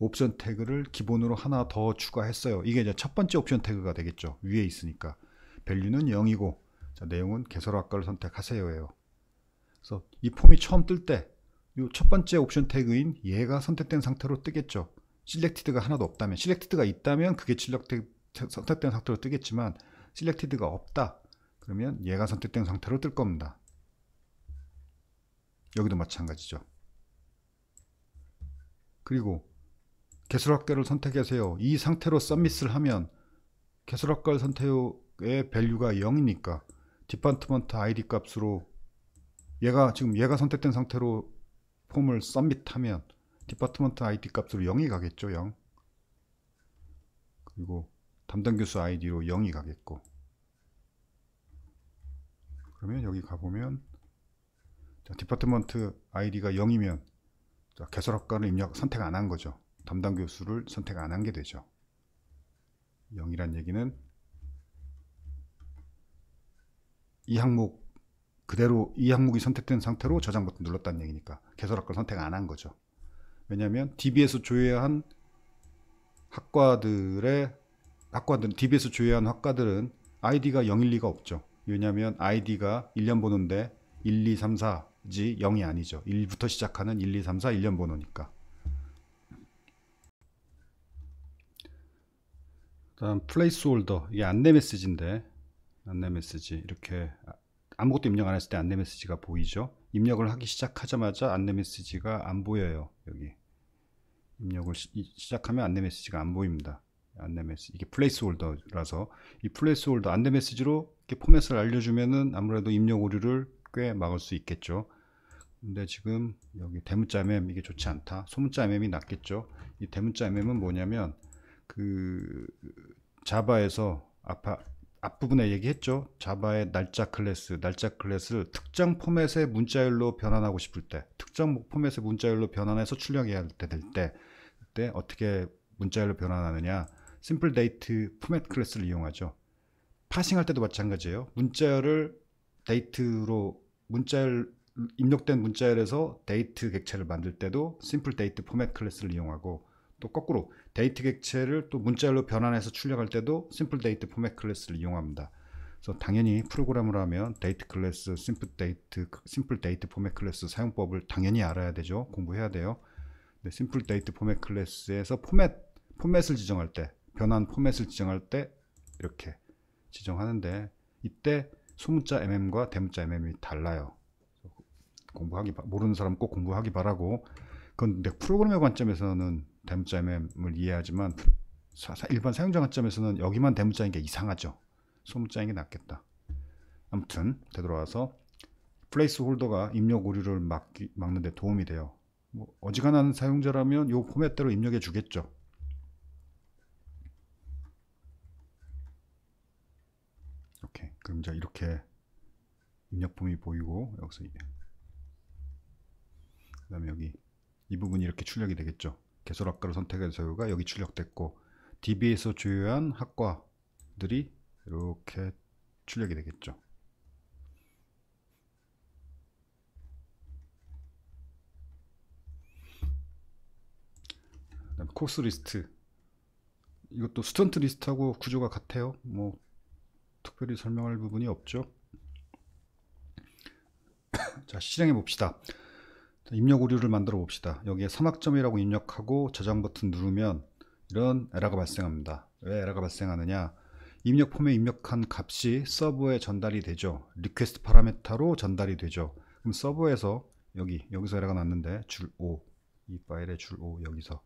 옵션 태그를 기본으로 하나 더 추가했어요. 이게 이제 첫 번째 옵션 태그가 되겠죠. 위에 있으니까. 밸류는 0이고 자, 내용은 개설학과를 선택하세요예요. 그래서 이 폼이 처음 뜰때이 첫 번째 옵션 태그인 얘가 선택된 상태로 뜨겠죠. 실렉티드가 하나도 없다면 실렉티드가 있다면 그게 실렉 선택된 상태로 뜨겠지만 셀렉티드가 없다 그러면 얘가 선택된 상태로 뜰 겁니다 여기도 마찬가지죠 그리고 개수학계를 선택하세요 이 상태로 서밋을 하면 개수학과를 선택의 밸류가 0이니까 디판트먼트 id 값으로 얘가 지금 얘가 선택된 상태로 폼을 서밋하면 디파트먼트 id 값으로 0이 가겠죠 0 그리고 담당 교수 아이디로 0이 가겠고 그러면 여기 가보면 자, 디파트먼트 아이디가 0이면 자, 개설학과를 입력 선택 안 한 거죠 담당 교수를 선택 안 한 게 되죠 0이란 얘기는 이 항목 그대로 이 항목이 선택된 상태로 저장 버튼 눌렀다는 얘기니까 개설학과 를 선택 안 한 거죠. 왜냐하면 DB에서 조회한 학과들의 학과들은 DB에서 조회한 학과들은 아이디가 012가 없죠. 왜냐하면 아이디가 1년 번호인데 1234지 0이 아니죠. 1부터 시작하는 1234 1년 번호니까. 다음 플레이스홀더 이게 안내 메시지인데 안내 메시지 이렇게 아무것도 입력 안 했을 때 안내 메시지가 보이죠. 입력을 하기 시작하자마자 안내 메시지가 안 보여요. 여기 입력을 시, 작하면 안내 메시지가 안 보입니다. 안내 메시 이게 플레이스홀더라서 이 플레이스홀더 안내 메시지로 이렇게 포맷을 알려주면은 아무래도 입력 오류를 꽤 막을 수 있겠죠. 근데 지금 여기 대문자 MM 이게 좋지 않다. 소문자 MM이 낫겠죠. 이 대문자 MM은 뭐냐면 그 자바에서 아파 앞부분에 얘기했죠. 자바의 날짜 클래스, 날짜 클래스를 특정 포맷의 문자열로 변환하고 싶을 때, 특정 포맷의 문자열로 변환해서 출력해야 될 때, 그때 어떻게 문자열로 변환하느냐. 심플 데이트 포맷 클래스를 이용하죠. 파싱할 때도 마찬가지예요. 문자열을 데이트로 문자열 입력된 문자열에서 데이트 객체를 만들 때도 심플 데이트 포맷 클래스를 이용하고 또 거꾸로 데이트 객체를 또 문자열로 변환해서 출력할 때도 심플 데이트 포맷 클래스를 이용합니다. 그래서 당연히 프로그램을 하면 데이트 클래스, 심플 데이트, 심플 데이트 포맷 클래스 사용법을 당연히 알아야 되죠. 공부해야 돼요. 심플 데이트 포맷 클래스에서 포맷 포맷을 지정할 때 변환 포맷을 지정할 때 이렇게 지정하는데 이때 소문자 mm과 대문자 mm이 달라요. 공부하기 모르는 사람 꼭 공부하기 바라고. 그런데 프로그램의 관점에서는 대문자 mm을 이해하지만 일반 사용자 관점에서는 여기만 대문자인 게 이상하죠. 소문자인 게 낫겠다. 아무튼 되돌아와서 플레이스 홀더가 입력 오류를 막기, 막는 데 도움이 돼요. 뭐 어지간한 사용자라면 이 포맷대로 입력해 주겠죠. 오케이. 그럼 이제 이렇게 입력품이 보이고 여기서 이게 그 다음에 여기 이 부분이 이렇게 출력이 되겠죠. 개설 학과를 선택해서 서유가 여기 출력됐고 DB에서 조회한 학과들이 이렇게 출력이 되겠죠. 코스 리스트 이것도 스턴트 리스트하고 구조가 같아요. 뭐 특별히 설명할 부분이 없죠. 자, 실행해 봅시다. 입력 오류를 만들어 봅시다. 여기에 3학점이라고 입력하고 저장 버튼 누르면 이런 에러가 발생합니다. 왜 에러가 발생하느냐? 입력 폼에 입력한 값이 서버에 전달이 되죠. 리퀘스트 파라메타로 전달이 되죠. 그럼 서버에서 여기 여기서 에러가 났는데 줄 5 이 파일의 줄5 여기서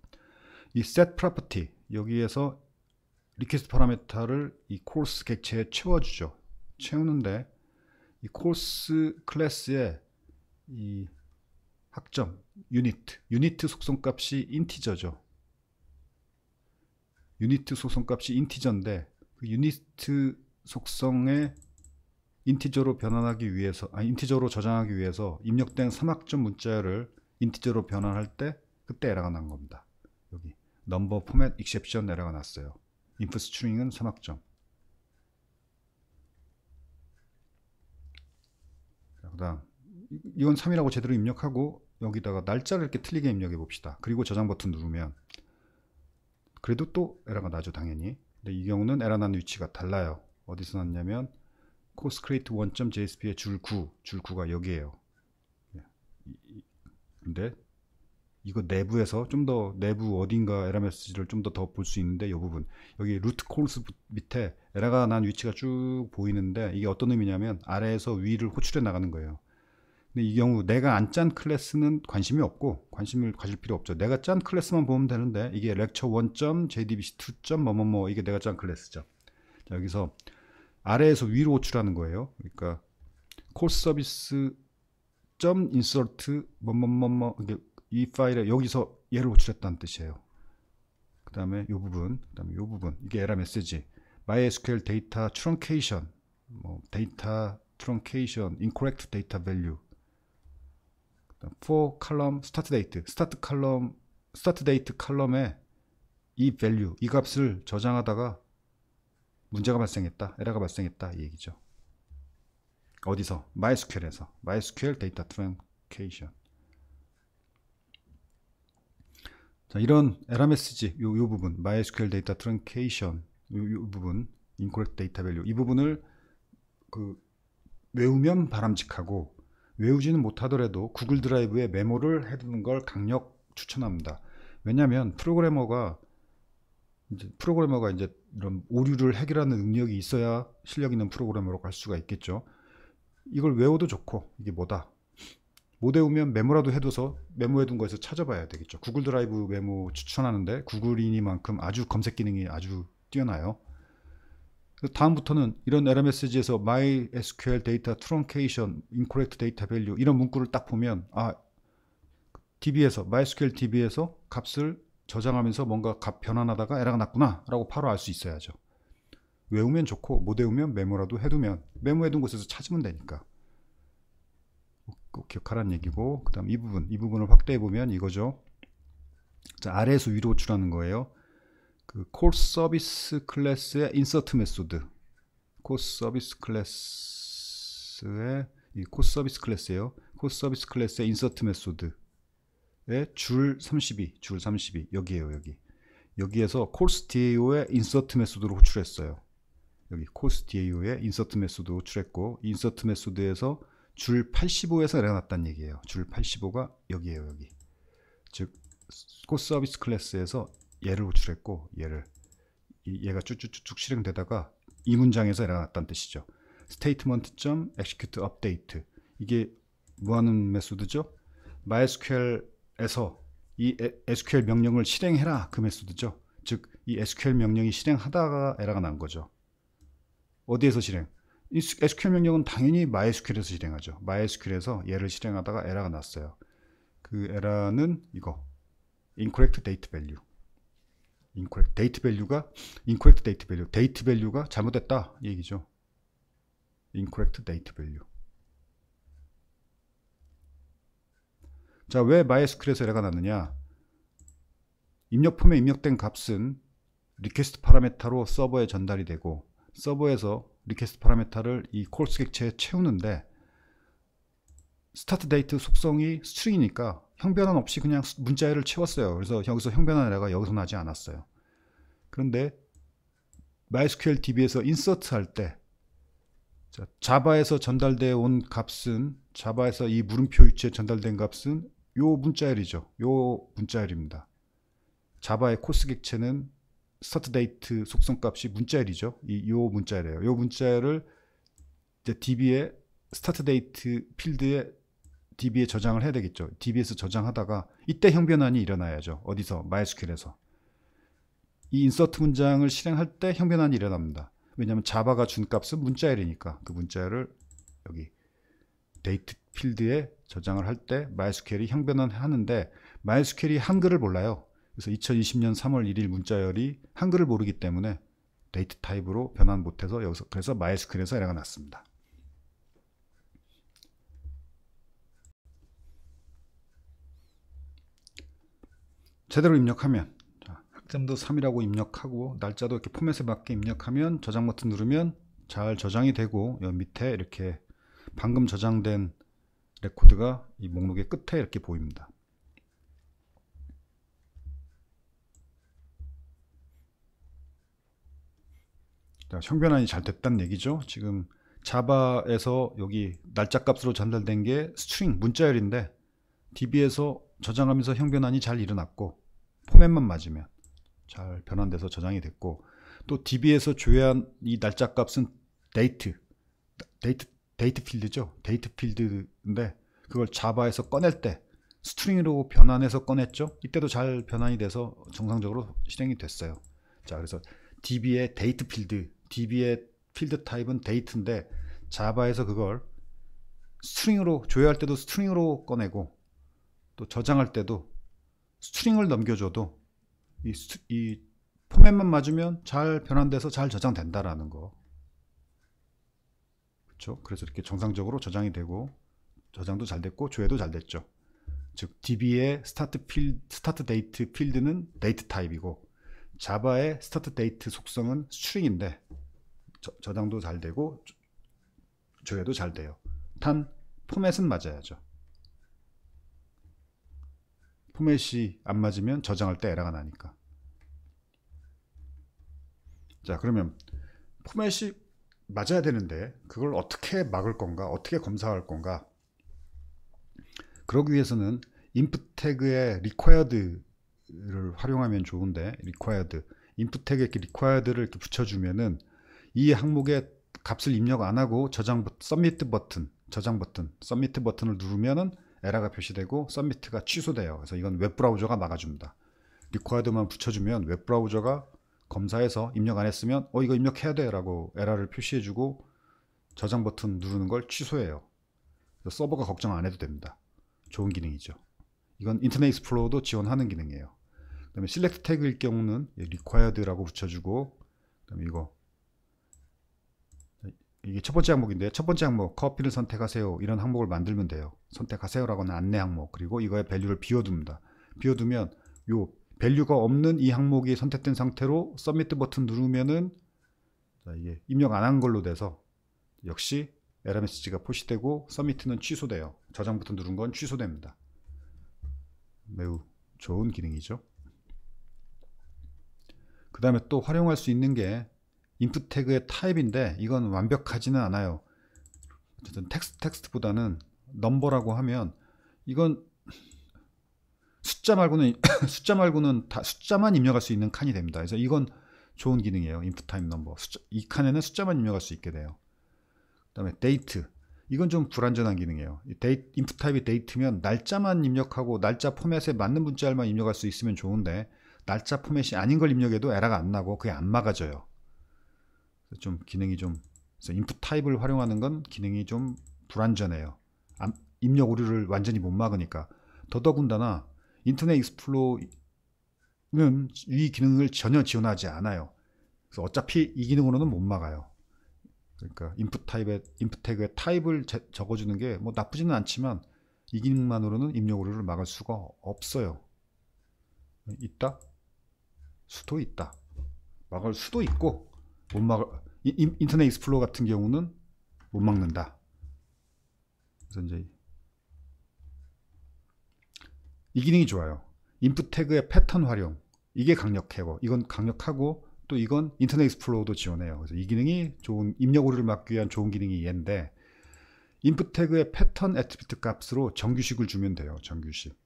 이 set property 여기에서 리퀘스트 파라메타를이 코스 객체에 채워주죠. 채우는데 이 코스 클래스의 이 학점 유니트 유니트 속성값이 인티저죠. 유니트 속성값이 인티저인데 그 유니트 속성의 인티저로 변환하기 위해서 아 인티저로 저장하기 위해서 입력된 3학점 문자열을 인티저로 변환할 때 그때 에러가 난 겁니다. 여기 넘버 포맷 익셉션 에러가 났어요. 인풋 스트링은 삼합점. 그다음 이건 3이라고 제대로 입력하고 여기다가 날짜를 이렇게 틀리게 입력해 봅시다. 그리고 저장 버튼 누르면 그래도 또 에러가 나죠 당연히. 근데 이 경우는 에러 난 위치가 달라요. 어디서 났냐면 c 스크레이트 1.jsp의 줄 9, 줄 9가 여기에요. 예. 근데 이거 내부에서 좀 더 내부 어딘가 에러 메시지를좀 더 더 볼 수 있는데 이 부분 여기 루트 콜스 밑에 에러가 난 위치가 쭉 보이는데 이게 어떤 의미냐면 아래에서 위를 호출해 나가는 거예요. 근데 이 경우 내가 안 짠 클래스는 관심이 없고 관심을 가질 필요 없죠. 내가 짠 클래스만 보면 되는데 이게 렉처 1점 JDBC 2점 뭐뭐뭐 이게 내가 짠 클래스죠. 자, 여기서 아래에서 위로 호출하는 거예요. 그러니까 콜 서비스 점 인서트 뭐뭐뭐뭐 이게 이 파일에 여기서 얘를 호출했다는 뜻이에요. 그 다음에 이 부분, 그 다음에 이 부분 이게 에라 메시지 MySQL 데이터 트렁케이션 뭐 데이터 트렁케이션 incorrect data value for column start date start column start date 컬럼에 이 value 이 값을 저장하다가 문제가 발생했다 에러가 발생했다 이 얘기죠 어디서 MySQL에서 MySQL data t r u n 터 a t i o n 자, 이런 에라메스지 요, 요 부분 MySQL 데이터 트렁케이션 요, 요 부분 인코렉트 데이터 밸류 이 부분을 그 외우면 바람직하고 외우지는 못하더라도 구글 드라이브에 메모를 해두는 걸 강력 추천합니다. 왜냐하면 프로그래머가 이제 프로그래머가 이제 이런 오류를 해결하는 능력이 있어야 실력 있는 프로그래머로 갈 수가 있겠죠. 이걸 외워도 좋고 이게 뭐다 못 외우면 메모라도 해둬서 메모해둔 거에서 찾아봐야 되겠죠. 구글 드라이브 메모 추천하는데 구글이니만큼 아주 검색 기능이 아주 뛰어나요. 다음부터는 이런 에러 메시지에서 my SQL 데이터 트렁케이션 c a t i o n incorrect data value 이런 문구를 딱 보면 아 DB에서 MySQL DB에서 값을 저장하면서 뭔가 값 변환하다가 에러가 났구나라고 바로 알 수 있어야죠. 외우면 좋고 못 외우면 메모라도 해두면 메모해둔 곳에서 찾으면 되니까. 꼭 기억하란 얘기고 그 다음 이 부분 이 부분을 확대해 보면 이거죠 자, 아래에서 위로 호출하는 거예요 그 코스 서비스 클래스의 인서트 메소드 코스 서비스 클래스의 이 코스 서비스 클래스예요 코스 서비스 클래스의 인서트 메소드의 줄 32, 줄 32 여기에요 여기 여기에서 코스 DAO의 인서트 메소드를 호출했어요 여기 코스 DAO의 인서트 메소드 호출했고 인서트 메소드에서 줄 85에서 내려놨다는 얘기예요. 줄 85가 여기예요. 여기. 즉, 코 서비스 클래스에서 얘를 호출했고 얘를 얘가 쭉쭉쭉쭉 실행되다가 이 문장에서 내려놨다는 뜻이죠. statement.execute update 이게 뭐하는 메소드죠? MySQL에서 이 SQL 명령을 실행해라 그 메소드죠. 즉 이 SQL 명령이 실행하다가 에러가 난 거죠. 어디에서 실행? SQL 명령은 당연히 MySQL에서 실행하죠. MySQL에서 얘를 실행하다가 에러가 났어요. 그 에러는 이거 incorrect date value. incorrect date value가 incorrect date value. date value가 잘못됐다 얘기죠. incorrect date value. 자, 왜 MySQL에서 에러가 났느냐? 입력 폼에 입력된 값은 리퀘스트 파라메타로 서버에 전달이 되고 서버에서 리퀘스트 파라메타를 이 콜스 객체에 채우는데 스타트 데이트 속성이 스트링이니까 형변환 없이 그냥 문자열을 채웠어요. 그래서 여기서 형변환 에러가 여기서 나지 않았어요. 그런데 MySQL DB에서 인서트 할 때 자바에서 전달되어 온 값은 자바에서 이 물음표 위치에 전달된 값은 요 문자열이죠. 요 문자열입니다. 자바의 코스 객체는 스타트 데이트 속성 값이 문자열이죠. 이 요 문자열이에요. 요 문자열을 DB에 스타트 데이트 필드에 DB에 저장을 해야 되겠죠. DB에서 저장하다가 이때 형변환이 일어나야죠. 어디서 MySQL에서 이 인서트 문장을 실행할 때 형변환이 일어납니다. 왜냐하면 자바가 준 값은 문자열이니까 그 문자열을 여기 데이트 필드에 저장을 할 때 MySQL이 형변환 하는데 MySQL이 한글을 몰라요. 그래서 2020년 3월 1일 문자열이 한글을 모르기 때문에 데이트 타입으로 변환 못해서 여기서 그래서 마이스크린에서 에러가 났습니다. 제대로 입력하면 학점도 3이라고 입력하고 날짜도 이렇게 포맷에 맞게 입력하면 저장 버튼 누르면 잘 저장이 되고 여기 밑에 이렇게 방금 저장된 레코드가 이 목록의 끝에 이렇게 보입니다. 형변환이 잘 됐다는 얘기죠. 지금 자바에서 여기 날짜 값으로 전달된 게 스트링 문자열인데 DB에서 저장하면서 형변환이 잘 일어났고 포맷만 맞으면 잘 변환돼서 저장이 됐고 또 DB에서 조회한 이 날짜 값은 데이트 데이트 데이트 필드죠. 데이트 필드인데 그걸 자바에서 꺼낼 때 스트링으로 변환해서 꺼냈죠. 이때도 잘 변환이 돼서 정상적으로 실행이 됐어요. 자, 그래서 DB의 데이트 필드 DB의 필드 타입은 데이트인데 자바에서 그걸 스트링으로 조회할 때도 스트링으로 꺼내고 또 저장할 때도 스트링을 넘겨줘도 이, 스트, 이 포맷만 맞으면 잘 변환돼서 잘 저장된다라는 거. 그렇죠? 그래서 이렇게 정상적으로 저장이 되고 저장도 잘 됐고 조회도 잘 됐죠. 즉 DB의 스타트 필 스타트 데이트 필드는 데이트 타입이고 자바의 스타트 데이트 속성은 스트링인데 저, 장도잘 되고 조회도 잘 돼요 단 포맷은 맞아야죠 포맷이 안 맞으면 저장할 때 에러가 나니까 자 그러면 포맷이 맞아야 되는데 그걸 어떻게 막을 건가 어떻게 검사할 건가 그러기 위해서는 인풋 태그의 required 를 활용하면 좋은데 required 인풋택에 required를 이렇게 붙여주면은 이 항목에 값을 입력 안 하고 저장 submit 버튼 저장 버튼 submit 버튼을 누르면은 에러가 표시되고 submit가 취소돼요. 그래서 이건 웹 브라우저가 막아줍니다. required만 붙여주면 웹 브라우저가 검사해서 입력 안 했으면 어 이거 입력해야 돼라고 에러를 표시해주고 저장 버튼 누르는 걸 취소해요. 서버가 걱정 안 해도 됩니다. 좋은 기능이죠. 이건 인터넷 익스플로어도 지원하는 기능이에요. 그다음에 select 태그일 경우는 required라고 붙여주고 그다음에 이거 이게 첫 번째 항목인데 첫 번째 항목 커피를 선택하세요 이런 항목을 만들면 돼요 선택하세요라고는 안내 항목 그리고 이거에 밸류를 비워둡니다 비워두면 요 밸류가 없는 이 항목이 선택된 상태로 서미트 버튼 누르면은 이게 입력 안 한 걸로 돼서 역시 에러 메시지가 표시되고 서미트는 취소돼요 저장 버튼 누른 건 취소됩니다 매우 좋은 기능이죠 그 다음에 또 활용할 수 있는 게 인풋 태그의 타입인데 이건 완벽하지는 않아요 어쨌든 텍스트 텍스트보다는 넘버라고 하면 이건 숫자 말고는 숫자 말고는 다 숫자만 입력할 수 있는 칸이 됩니다 그래서 이건 좋은 기능이에요 인풋 타임 넘버 이 칸에는 숫자만 입력할 수 있게 돼요 그 다음에 데이트 이건 좀 불안전한 기능이에요. 데이, 인풋 타입이 데이트면 날짜만 입력하고 날짜 포맷에 맞는 문자열만 입력할 수 있으면 좋은데 날짜 포맷이 아닌 걸 입력해도 에러가 안 나고 그게 안 막아져요. 좀 기능이 좀 그래서 인풋 타입을 활용하는 건 기능이 좀 불안전해요. 입력 오류를 완전히 못 막으니까 더더군다나 인터넷 익스플로는 이 기능을 전혀 지원하지 않아요. 그래서 어차피 이 기능으로는 못 막아요. 그러니까 인풋 타입의 인풋 태그의 타입을 제, 적어주는 게 뭐 나쁘지는 않지만 이 기능만으로는 입력 오류를 막을 수가 없어요. 있다? 수도 있다. 막을 수도 있고 못 막을 인, 인터넷 익스플로어 같은 경우는 못 막는다. 그래서 이제 이 기능이 좋아요. 인풋 태그의 패턴 활용 이게 강력해요. 이건 강력하고 또 이건 인터넷 익스플로어도 지원해요. 그래서 이 기능이 좋은 입력 오류를 막기 위한 좋은 기능이 얘인데 인풋 태그의 패턴 애트리트 값으로 정규식을 주면 돼요. 정규식.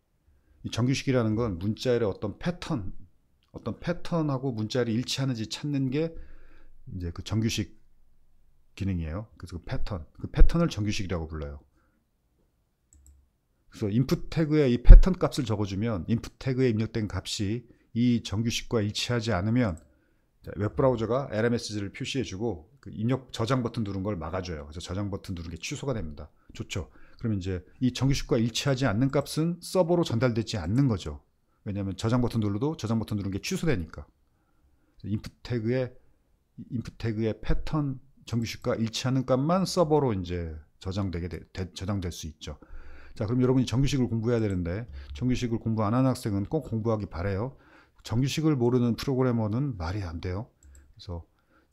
이 정규식이라는 건 문자열의 어떤 패턴 어떤 패턴하고 문자를 일치하는지 찾는 게 이제 그 정규식 기능이에요. 그래서 그 패턴, 그 패턴을 정규식이라고 불러요. 그래서 인풋 태그에 이 패턴 값을 적어주면 인풋 태그에 입력된 값이 이 정규식과 일치하지 않으면 웹브라우저가 LMS를 표시해주고 그 입력 저장 버튼 누른 걸 막아줘요. 그래서 저장 버튼 누른 게 취소가 됩니다. 좋죠. 그러면 이제 이 정규식과 일치하지 않는 값은 서버로 전달되지 않는 거죠. 왜냐하면 저장 버튼 눌러도 저장 버튼 누른 게 취소되니까. 인풋 태그에 인풋 태그의 패턴 정규식과 일치하는 값만 서버로 이제 저장되게 되, 되, 저장될 수 있죠. 자, 그럼 여러분이 정규식을 공부해야 되는데 정규식을 공부 안 한 학생은 꼭 공부하기 바래요. 정규식을 모르는 프로그래머는 말이 안 돼요. 그래서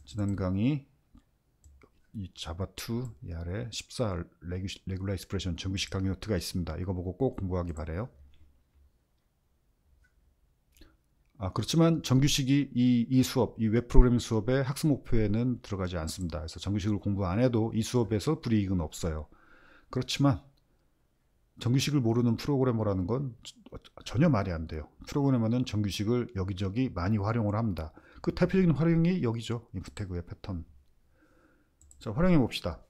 지난 강의 이 자바2 이 아래 14 레귤라 익스프레션 정규식 강의 노트가 있습니다. 이거 보고 꼭 공부하기 바래요. 아, 그렇지만 정규식이 이, 이 수업, 이 웹 프로그래밍 수업의 학습 목표에는 들어가지 않습니다. 그래서 정규식을 공부 안 해도 이 수업에서 불이익은 없어요. 그렇지만 정규식을 모르는 프로그래머라는 건 전혀 말이 안 돼요. 프로그래머는 정규식을 여기저기 많이 활용을 합니다. 그 대표적인 활용이 여기죠. 인프 테그의 패턴. 자, 활용해 봅시다.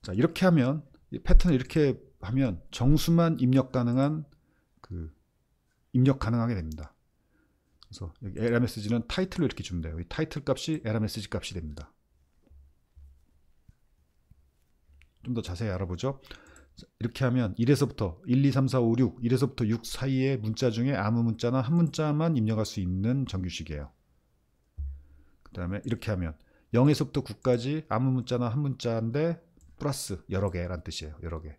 자, 이렇게 하면 패턴을 이렇게 하면 정수만 입력 가능한 그 입력 가능하게 됩니다. 그래서 여기 에라 메시지는 타이틀로 이렇게 주면 돼요. 이 타이틀 값이 에라 메시지 값이 됩니다. 좀 더 자세히 알아보죠. 이렇게 하면 1에서부터 1, 2, 3, 4, 5, 6, 1에서부터 6 사이의 문자 중에 아무 문자나 한 문자만 입력할 수 있는 정규식이에요. 그 다음에 이렇게 하면 0에서부터 9까지 아무 문자나 한 문자인데 플러스 여러 개란 뜻이에요. 여러 개.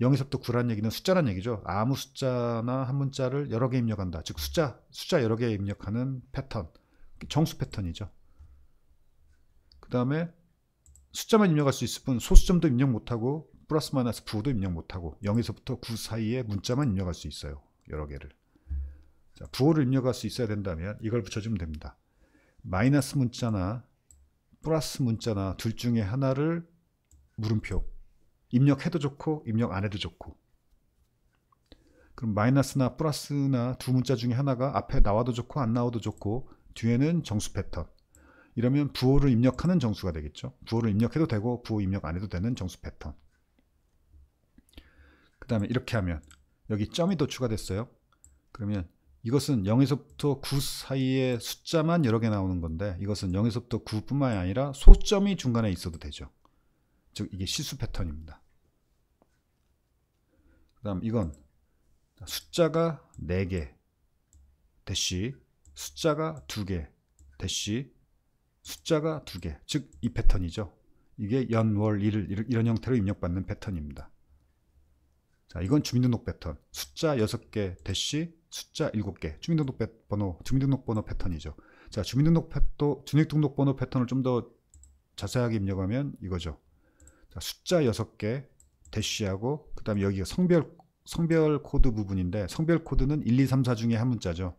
0에서부터 9라는 얘기는 숫자란 얘기죠. 아무 숫자나 한 문자를 여러 개 입력한다. 즉 숫자, 숫자 여러 개 입력하는 패턴. 정수 패턴이죠. 그 다음에 숫자만 입력할 수 있을 뿐 소수점도 입력 못하고 플러스 마이너스 부호도 입력 못하고 0에서부터 9 사이에 문자만 입력할 수 있어요. 여러 개를. 자, 부호를 입력할 수 있어야 된다면 이걸 붙여주면 됩니다. 마이너스 문자나 플러스 문자나 둘 중에 하나를 물음표 입력해도 좋고 입력 안 해도 좋고 그럼 마이너스나 플러스나 두 문자 중에 하나가 앞에 나와도 좋고 안 나와도 좋고 뒤에는 정수 패턴 이러면 부호를 입력하는 정수가 되겠죠 부호를 입력해도 되고 부호 입력 안 해도 되는 정수 패턴 그 다음에 이렇게 하면 여기 점이 더 추가됐어요 그러면 이것은 0에서부터 9 사이의 숫자만 여러 개 나오는 건데 이것은 0에서부터 9뿐만이 아니라 소점이 중간에 있어도 되죠 즉 이게 시수 패턴입니다. 그 다음 이건 숫자가 4개 대시 숫자가 2개 대시 숫자가 2개 즉 이 패턴이죠. 이게 연월 일 이런 형태로 입력받는 패턴입니다. 자, 이건 주민등록 패턴. 숫자 6개 대시 숫자 7개. 주민등록 번호, 주민등록번호 패턴이죠. 자, 주민등록 패턴, 주민등록번호 패턴을 좀 더 자세하게 입력하면 이거죠. 자, 그러니까 숫자 6개 대쉬하고 그 다음에 여기 성별 성별 코드 부분인데 성별 코드는 1, 2, 3, 4 중에 한 문자죠.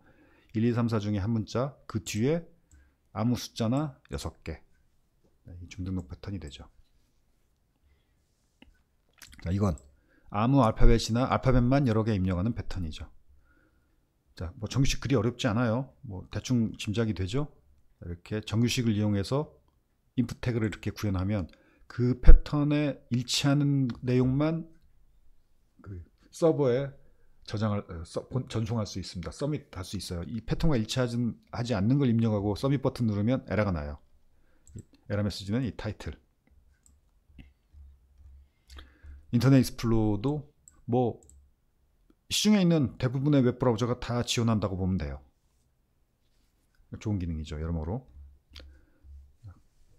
1, 2, 3, 4 중에 한 문자 그 뒤에 아무 숫자나 6개 중등록 패턴이 되죠. 자, 이건 아무 알파벳이나 알파벳만 여러 개 입력하는 패턴이죠. 자, 뭐 정규식 그리 어렵지 않아요. 뭐 대충 짐작이 되죠. 이렇게 정규식을 이용해서 인풋 태그를 이렇게 구현하면 그 패턴에 일치하는 내용만 그 서버에 저장을 어, 전송할 수 있습니다. 서밋 할 수 있어요. 이 패턴과 일치하지 않는 걸 입력하고 서밋 버튼 누르면 에러가 나요. 에러 메시지는 이 타이틀. 인터넷 익스플로도 어뭐 시중에 있는 대부분의 웹 브라우저가 다 지원한다고 보면 돼요. 좋은 기능이죠. 여러모로.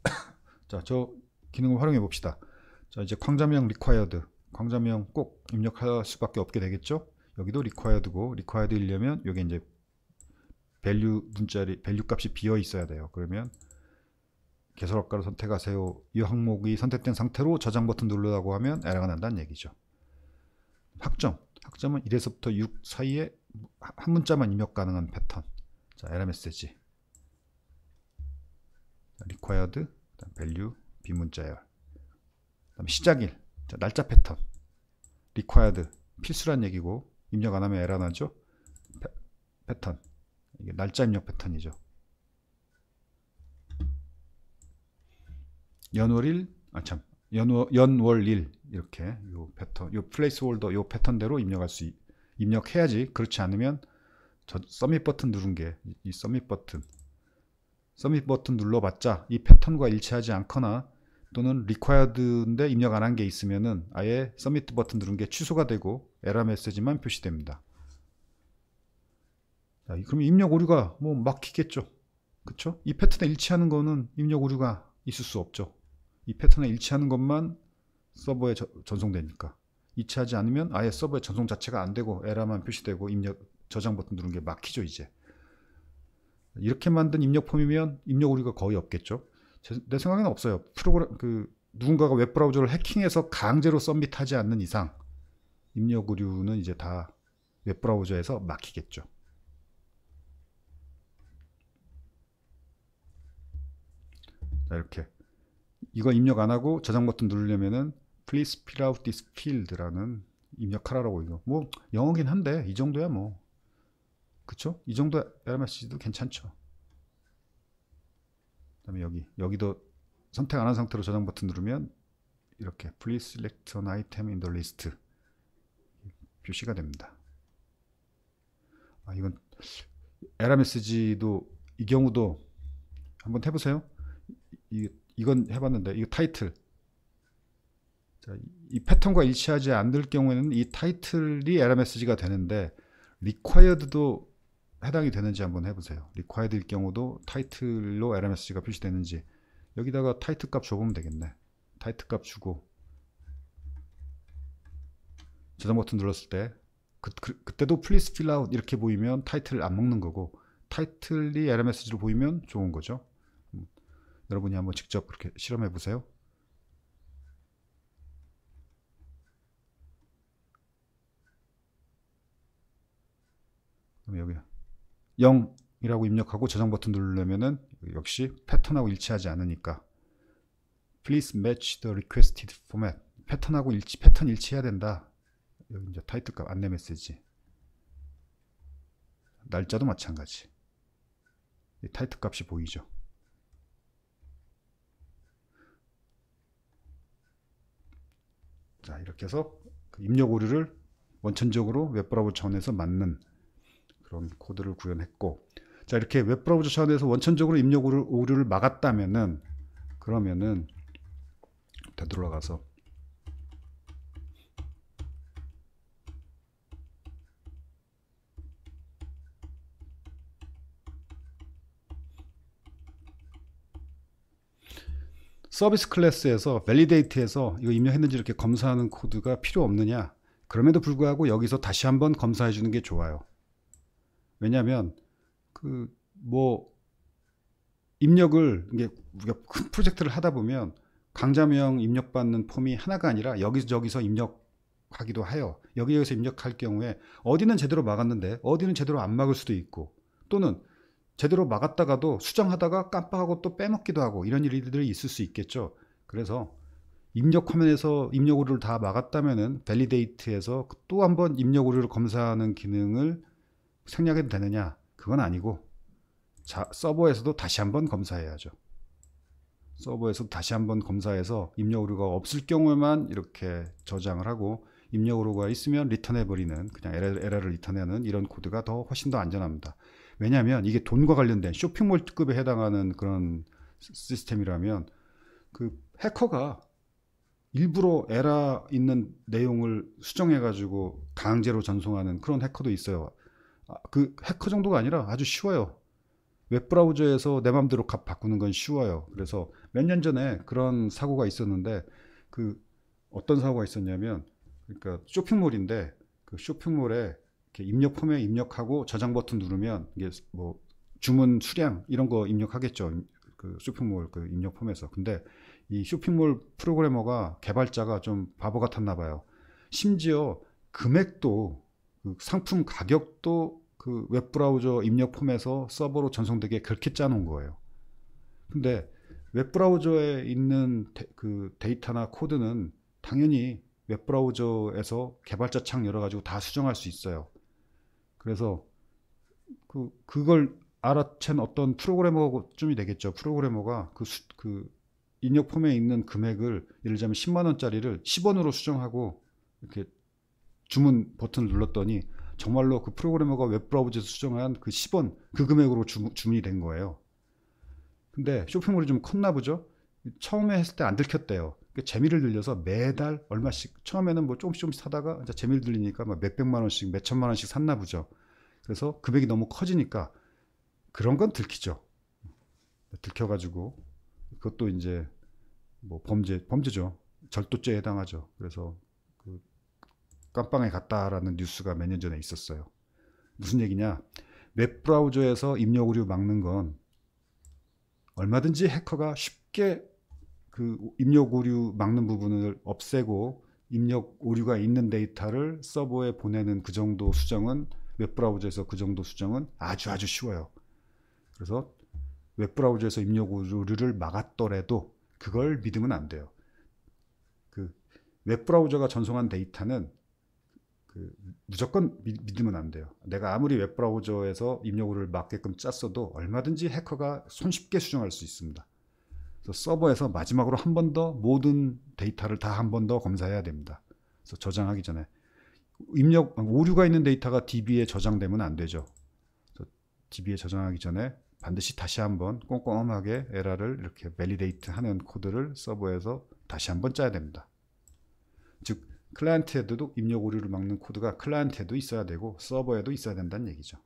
자, 저 기능을 활용해 봅시다. 자, 이제 광자명 required. 광자명 꼭 입력할 수밖에 없게 되겠죠? 여기도 required고 required 이려면 여기 이제 밸류 문자리 밸류 값이 비어 있어야 돼요. 그러면 개설업가를 선택하세요. 이 항목이 선택된 상태로 저장 버튼 누르라고 하면 에러가 난다는 얘기죠. 학점. 학점은 1에서부터 6 사이에 한 문자만 입력 가능한 패턴. 자, 에러 메시지. 리퀘어드, value 비문자열. 그다음에 시작일. 자, 날짜 패턴. r e q u i r e 드 필수란 얘기고 입력 안 하면 에러 나죠. 패, 패턴. 이게 날짜 입력 패턴이죠. 연월일 아 참. 연월 연월일 이렇게 요 패턴 요 플레이스 홀더 요 패턴대로 입력할 수 입력해야지 그렇지 않으면 저 서밋 버튼 누른 게 이 서밋 버튼 서밋 버튼 눌러봤자 이 패턴과 일치하지 않거나 또는 required인데 입력 안 한 게 있으면은 아예 submit 버튼 누른 게 취소가 되고 에러 메시지만 표시됩니다. 자, 그럼 입력 오류가 뭐 막히겠죠. 그쵸? 이 패턴에 일치하는 거는 입력 오류가 있을 수 없죠. 이 패턴에 일치하는 것만 서버에 저, 전송되니까. 일치하지 않으면 아예 서버에 전송 자체가 안 되고 에러만 표시되고 입력 저장 버튼 누른 게 막히죠, 이제. 이렇게 만든 입력 폼이면 입력 오류가 거의 없겠죠. 제, 내 생각에는 없어요. 프로그램 그 누군가가 웹 브라우저를 해킹해서 강제로 썸밋하지 않는 이상 입력 오류는 이제 다 웹 브라우저에서 막히겠죠. 자, 이렇게 이거 입력 안 하고 저장 버튼 누르려면은 please fill out this field라는 입력하라라고 이거 뭐 영어긴 한데 이 정도야 뭐 그쵸? 이 정도 에라메시지도 괜찮죠 그다음에 여기 여기도 선택 안한 상태로 저장 버튼 누르면 이렇게 Please select an item in the list 표시가 됩니다. 아, 이건 에라 메시지도 이 경우도 한번 해보세요. 이, 이건 해봤는데 이거 타이틀 자, 이 패턴과 일치하지 않을 경우에는 이 타이틀이 에러 메시지가 되는데 required도 해당이 되는지 한번 해보세요. required일 경우도 t i t l e 로 LMS가 표시되는지 여기다가 title 값 줘보면 되겠네. title 값 주고 저장 버튼 눌렀을 때 그, 그 때도 please fill out 이렇게 보이면 t i t l e 을안 먹는 거고 t i t l e 이 LMS로 보이면 좋은 거죠. 음, 여러분이 한번 직접 그렇게 실험해 보세요. 그럼 여기 0이라고 입력하고 저장 버튼 누르려면은 역시 패턴하고 일치하지 않으니까 Please match the requested format 패턴하고 일치, 패턴 일치해야 된다 여기 이제 타이틀값 안내 메시지 날짜도 마찬가지 타이틀값이 보이죠 자 이렇게 해서 그 입력 오류를 원천적으로 웹브라우저 차에서 맞는 그런 코드를 구현했고 자 이렇게 웹브라우저 차원에서 원천적으로 입력 오류를 막았다면은 그러면은 되돌아가서 서비스 클래스에서 밸리데이트에서 이거 입력했는지 이렇게 검사하는 코드가 필요 없느냐 그럼에도 불구하고 여기서 다시 한번 검사해 주는 게 좋아요 왜냐하면 그 뭐 입력을 이게 우리가 큰 프로젝트를 하다 보면 강좌명 입력받는 폼이 하나가 아니라 여기저기서 입력하기도 하여 여기저기서 입력할 경우에 어디는 제대로 막았는데 어디는 제대로 안 막을 수도 있고 또는 제대로 막았다가도 수정하다가 깜빡하고 또 빼먹기도 하고 이런 일들이 있을 수 있겠죠. 그래서 입력 화면에서 입력 오류를 다 막았다면은 밸리데이트에서 또 한번 입력 오류를 검사하는 기능을 생략해도 되느냐? 그건 아니고 자, 서버에서도 다시 한번 검사해야죠. 서버에서 다시 한번 검사해서 입력 오류가 없을 경우에만 이렇게 저장을 하고 입력 오류가 있으면 리턴해버리는 그냥 에러를 리턴하는 이런 코드가 더 훨씬 더 안전합니다. 왜냐하면 이게 돈과 관련된 쇼핑몰급에 해당하는 그런 시스템이라면 그 해커가 일부러 에러 있는 내용을 수정해가지고 강제로 전송하는 그런 해커도 있어요. 아, 그 해커 정도가 아니라 아주 쉬워요. 웹브라우저에서 내 맘대로 값 바꾸는 건 쉬워요. 그래서 몇 년 전에 그런 사고가 있었는데 그 어떤 사고가 있었냐면 그러니까 쇼핑몰인데 그 쇼핑몰에 입력 폼에 입력하고 저장 버튼 누르면 이게 뭐 주문 수량 이런 거 입력하겠죠. 그 쇼핑몰 그 입력 폼에서. 근데 이 쇼핑몰 프로그래머가 개발자가 좀 바보 같았나 봐요. 심지어 금액도 그 상품 가격도 그 웹브라우저 입력 폼에서 서버로 전송되게 그렇게 짜놓은 거예요. 근데 웹브라우저에 있는 데, 그 데이터나 코드는 당연히 웹브라우저에서 개발자 창 열어가지고 다 수정할 수 있어요. 그래서 그, 그걸 알아챈 어떤 프로그래머쯤이 되겠죠. 프로그래머가 그, 수, 그 입력 폼에 있는 금액을 예를 들자면 10만 원짜리를 10원으로 수정하고 이렇게 주문 버튼을 눌렀더니 정말로 그 프로그래머가 웹브라우저에서 수정한 그 10원 그 금액으로 주, 주문이 된 거예요. 근데 쇼핑몰이 좀 컸나 보죠. 처음에 했을 때 안 들켰대요. 그러니까 재미를 들려서 매달 얼마씩 처음에는 뭐 조금씩 조금씩 사다가 이제 재미를 들리니까 막 몇백만 원씩 몇천만 원씩 샀나 보죠. 그래서 금액이 너무 커지니까 그런 건 들키죠. 들켜가지고 그것도 이제 뭐 범죄 범죄죠. 절도죄에 해당하죠. 그래서 깜빵에 갔다라는 뉴스가 몇 년 전에 있었어요. 무슨 얘기냐? 웹브라우저에서 입력 오류 막는 건 얼마든지 해커가 쉽게 그 입력 오류 막는 부분을 없애고 입력 오류가 있는 데이터를 서버에 보내는 그 정도 수정은 웹브라우저에서 그 정도 수정은 아주 아주 쉬워요. 그래서 웹브라우저에서 입력 오류를 막았더라도 그걸 믿으면 안 돼요. 그 웹브라우저가 전송한 데이터는 그 무조건 믿, 으면안 돼요. 내가 아무리 웹브라우저에서 입력을 맞게끔 짰어도 얼마든지 해커가 손쉽게 수정할 수 있습니다. 그래서 서버에서 마지막으로 한 번 더 모든 데이터를 다 한 번 더 검사해야 됩니다. 그래서 저장하기 전에 입력 오류가 있는 데이터가 DB에 저장되면 안 되죠. DB에 저장하기 전에 반드시 다시 한 번 꼼꼼하게 에라를 이렇게 밸리데이트 하는 코드를 서버에서 다시 한 번 짜야 됩니다. 즉 클라이언트에도 입력 오류를 막는 코드가 클라이언트에도 있어야 되고 서버에도 있어야 된다는 얘기죠.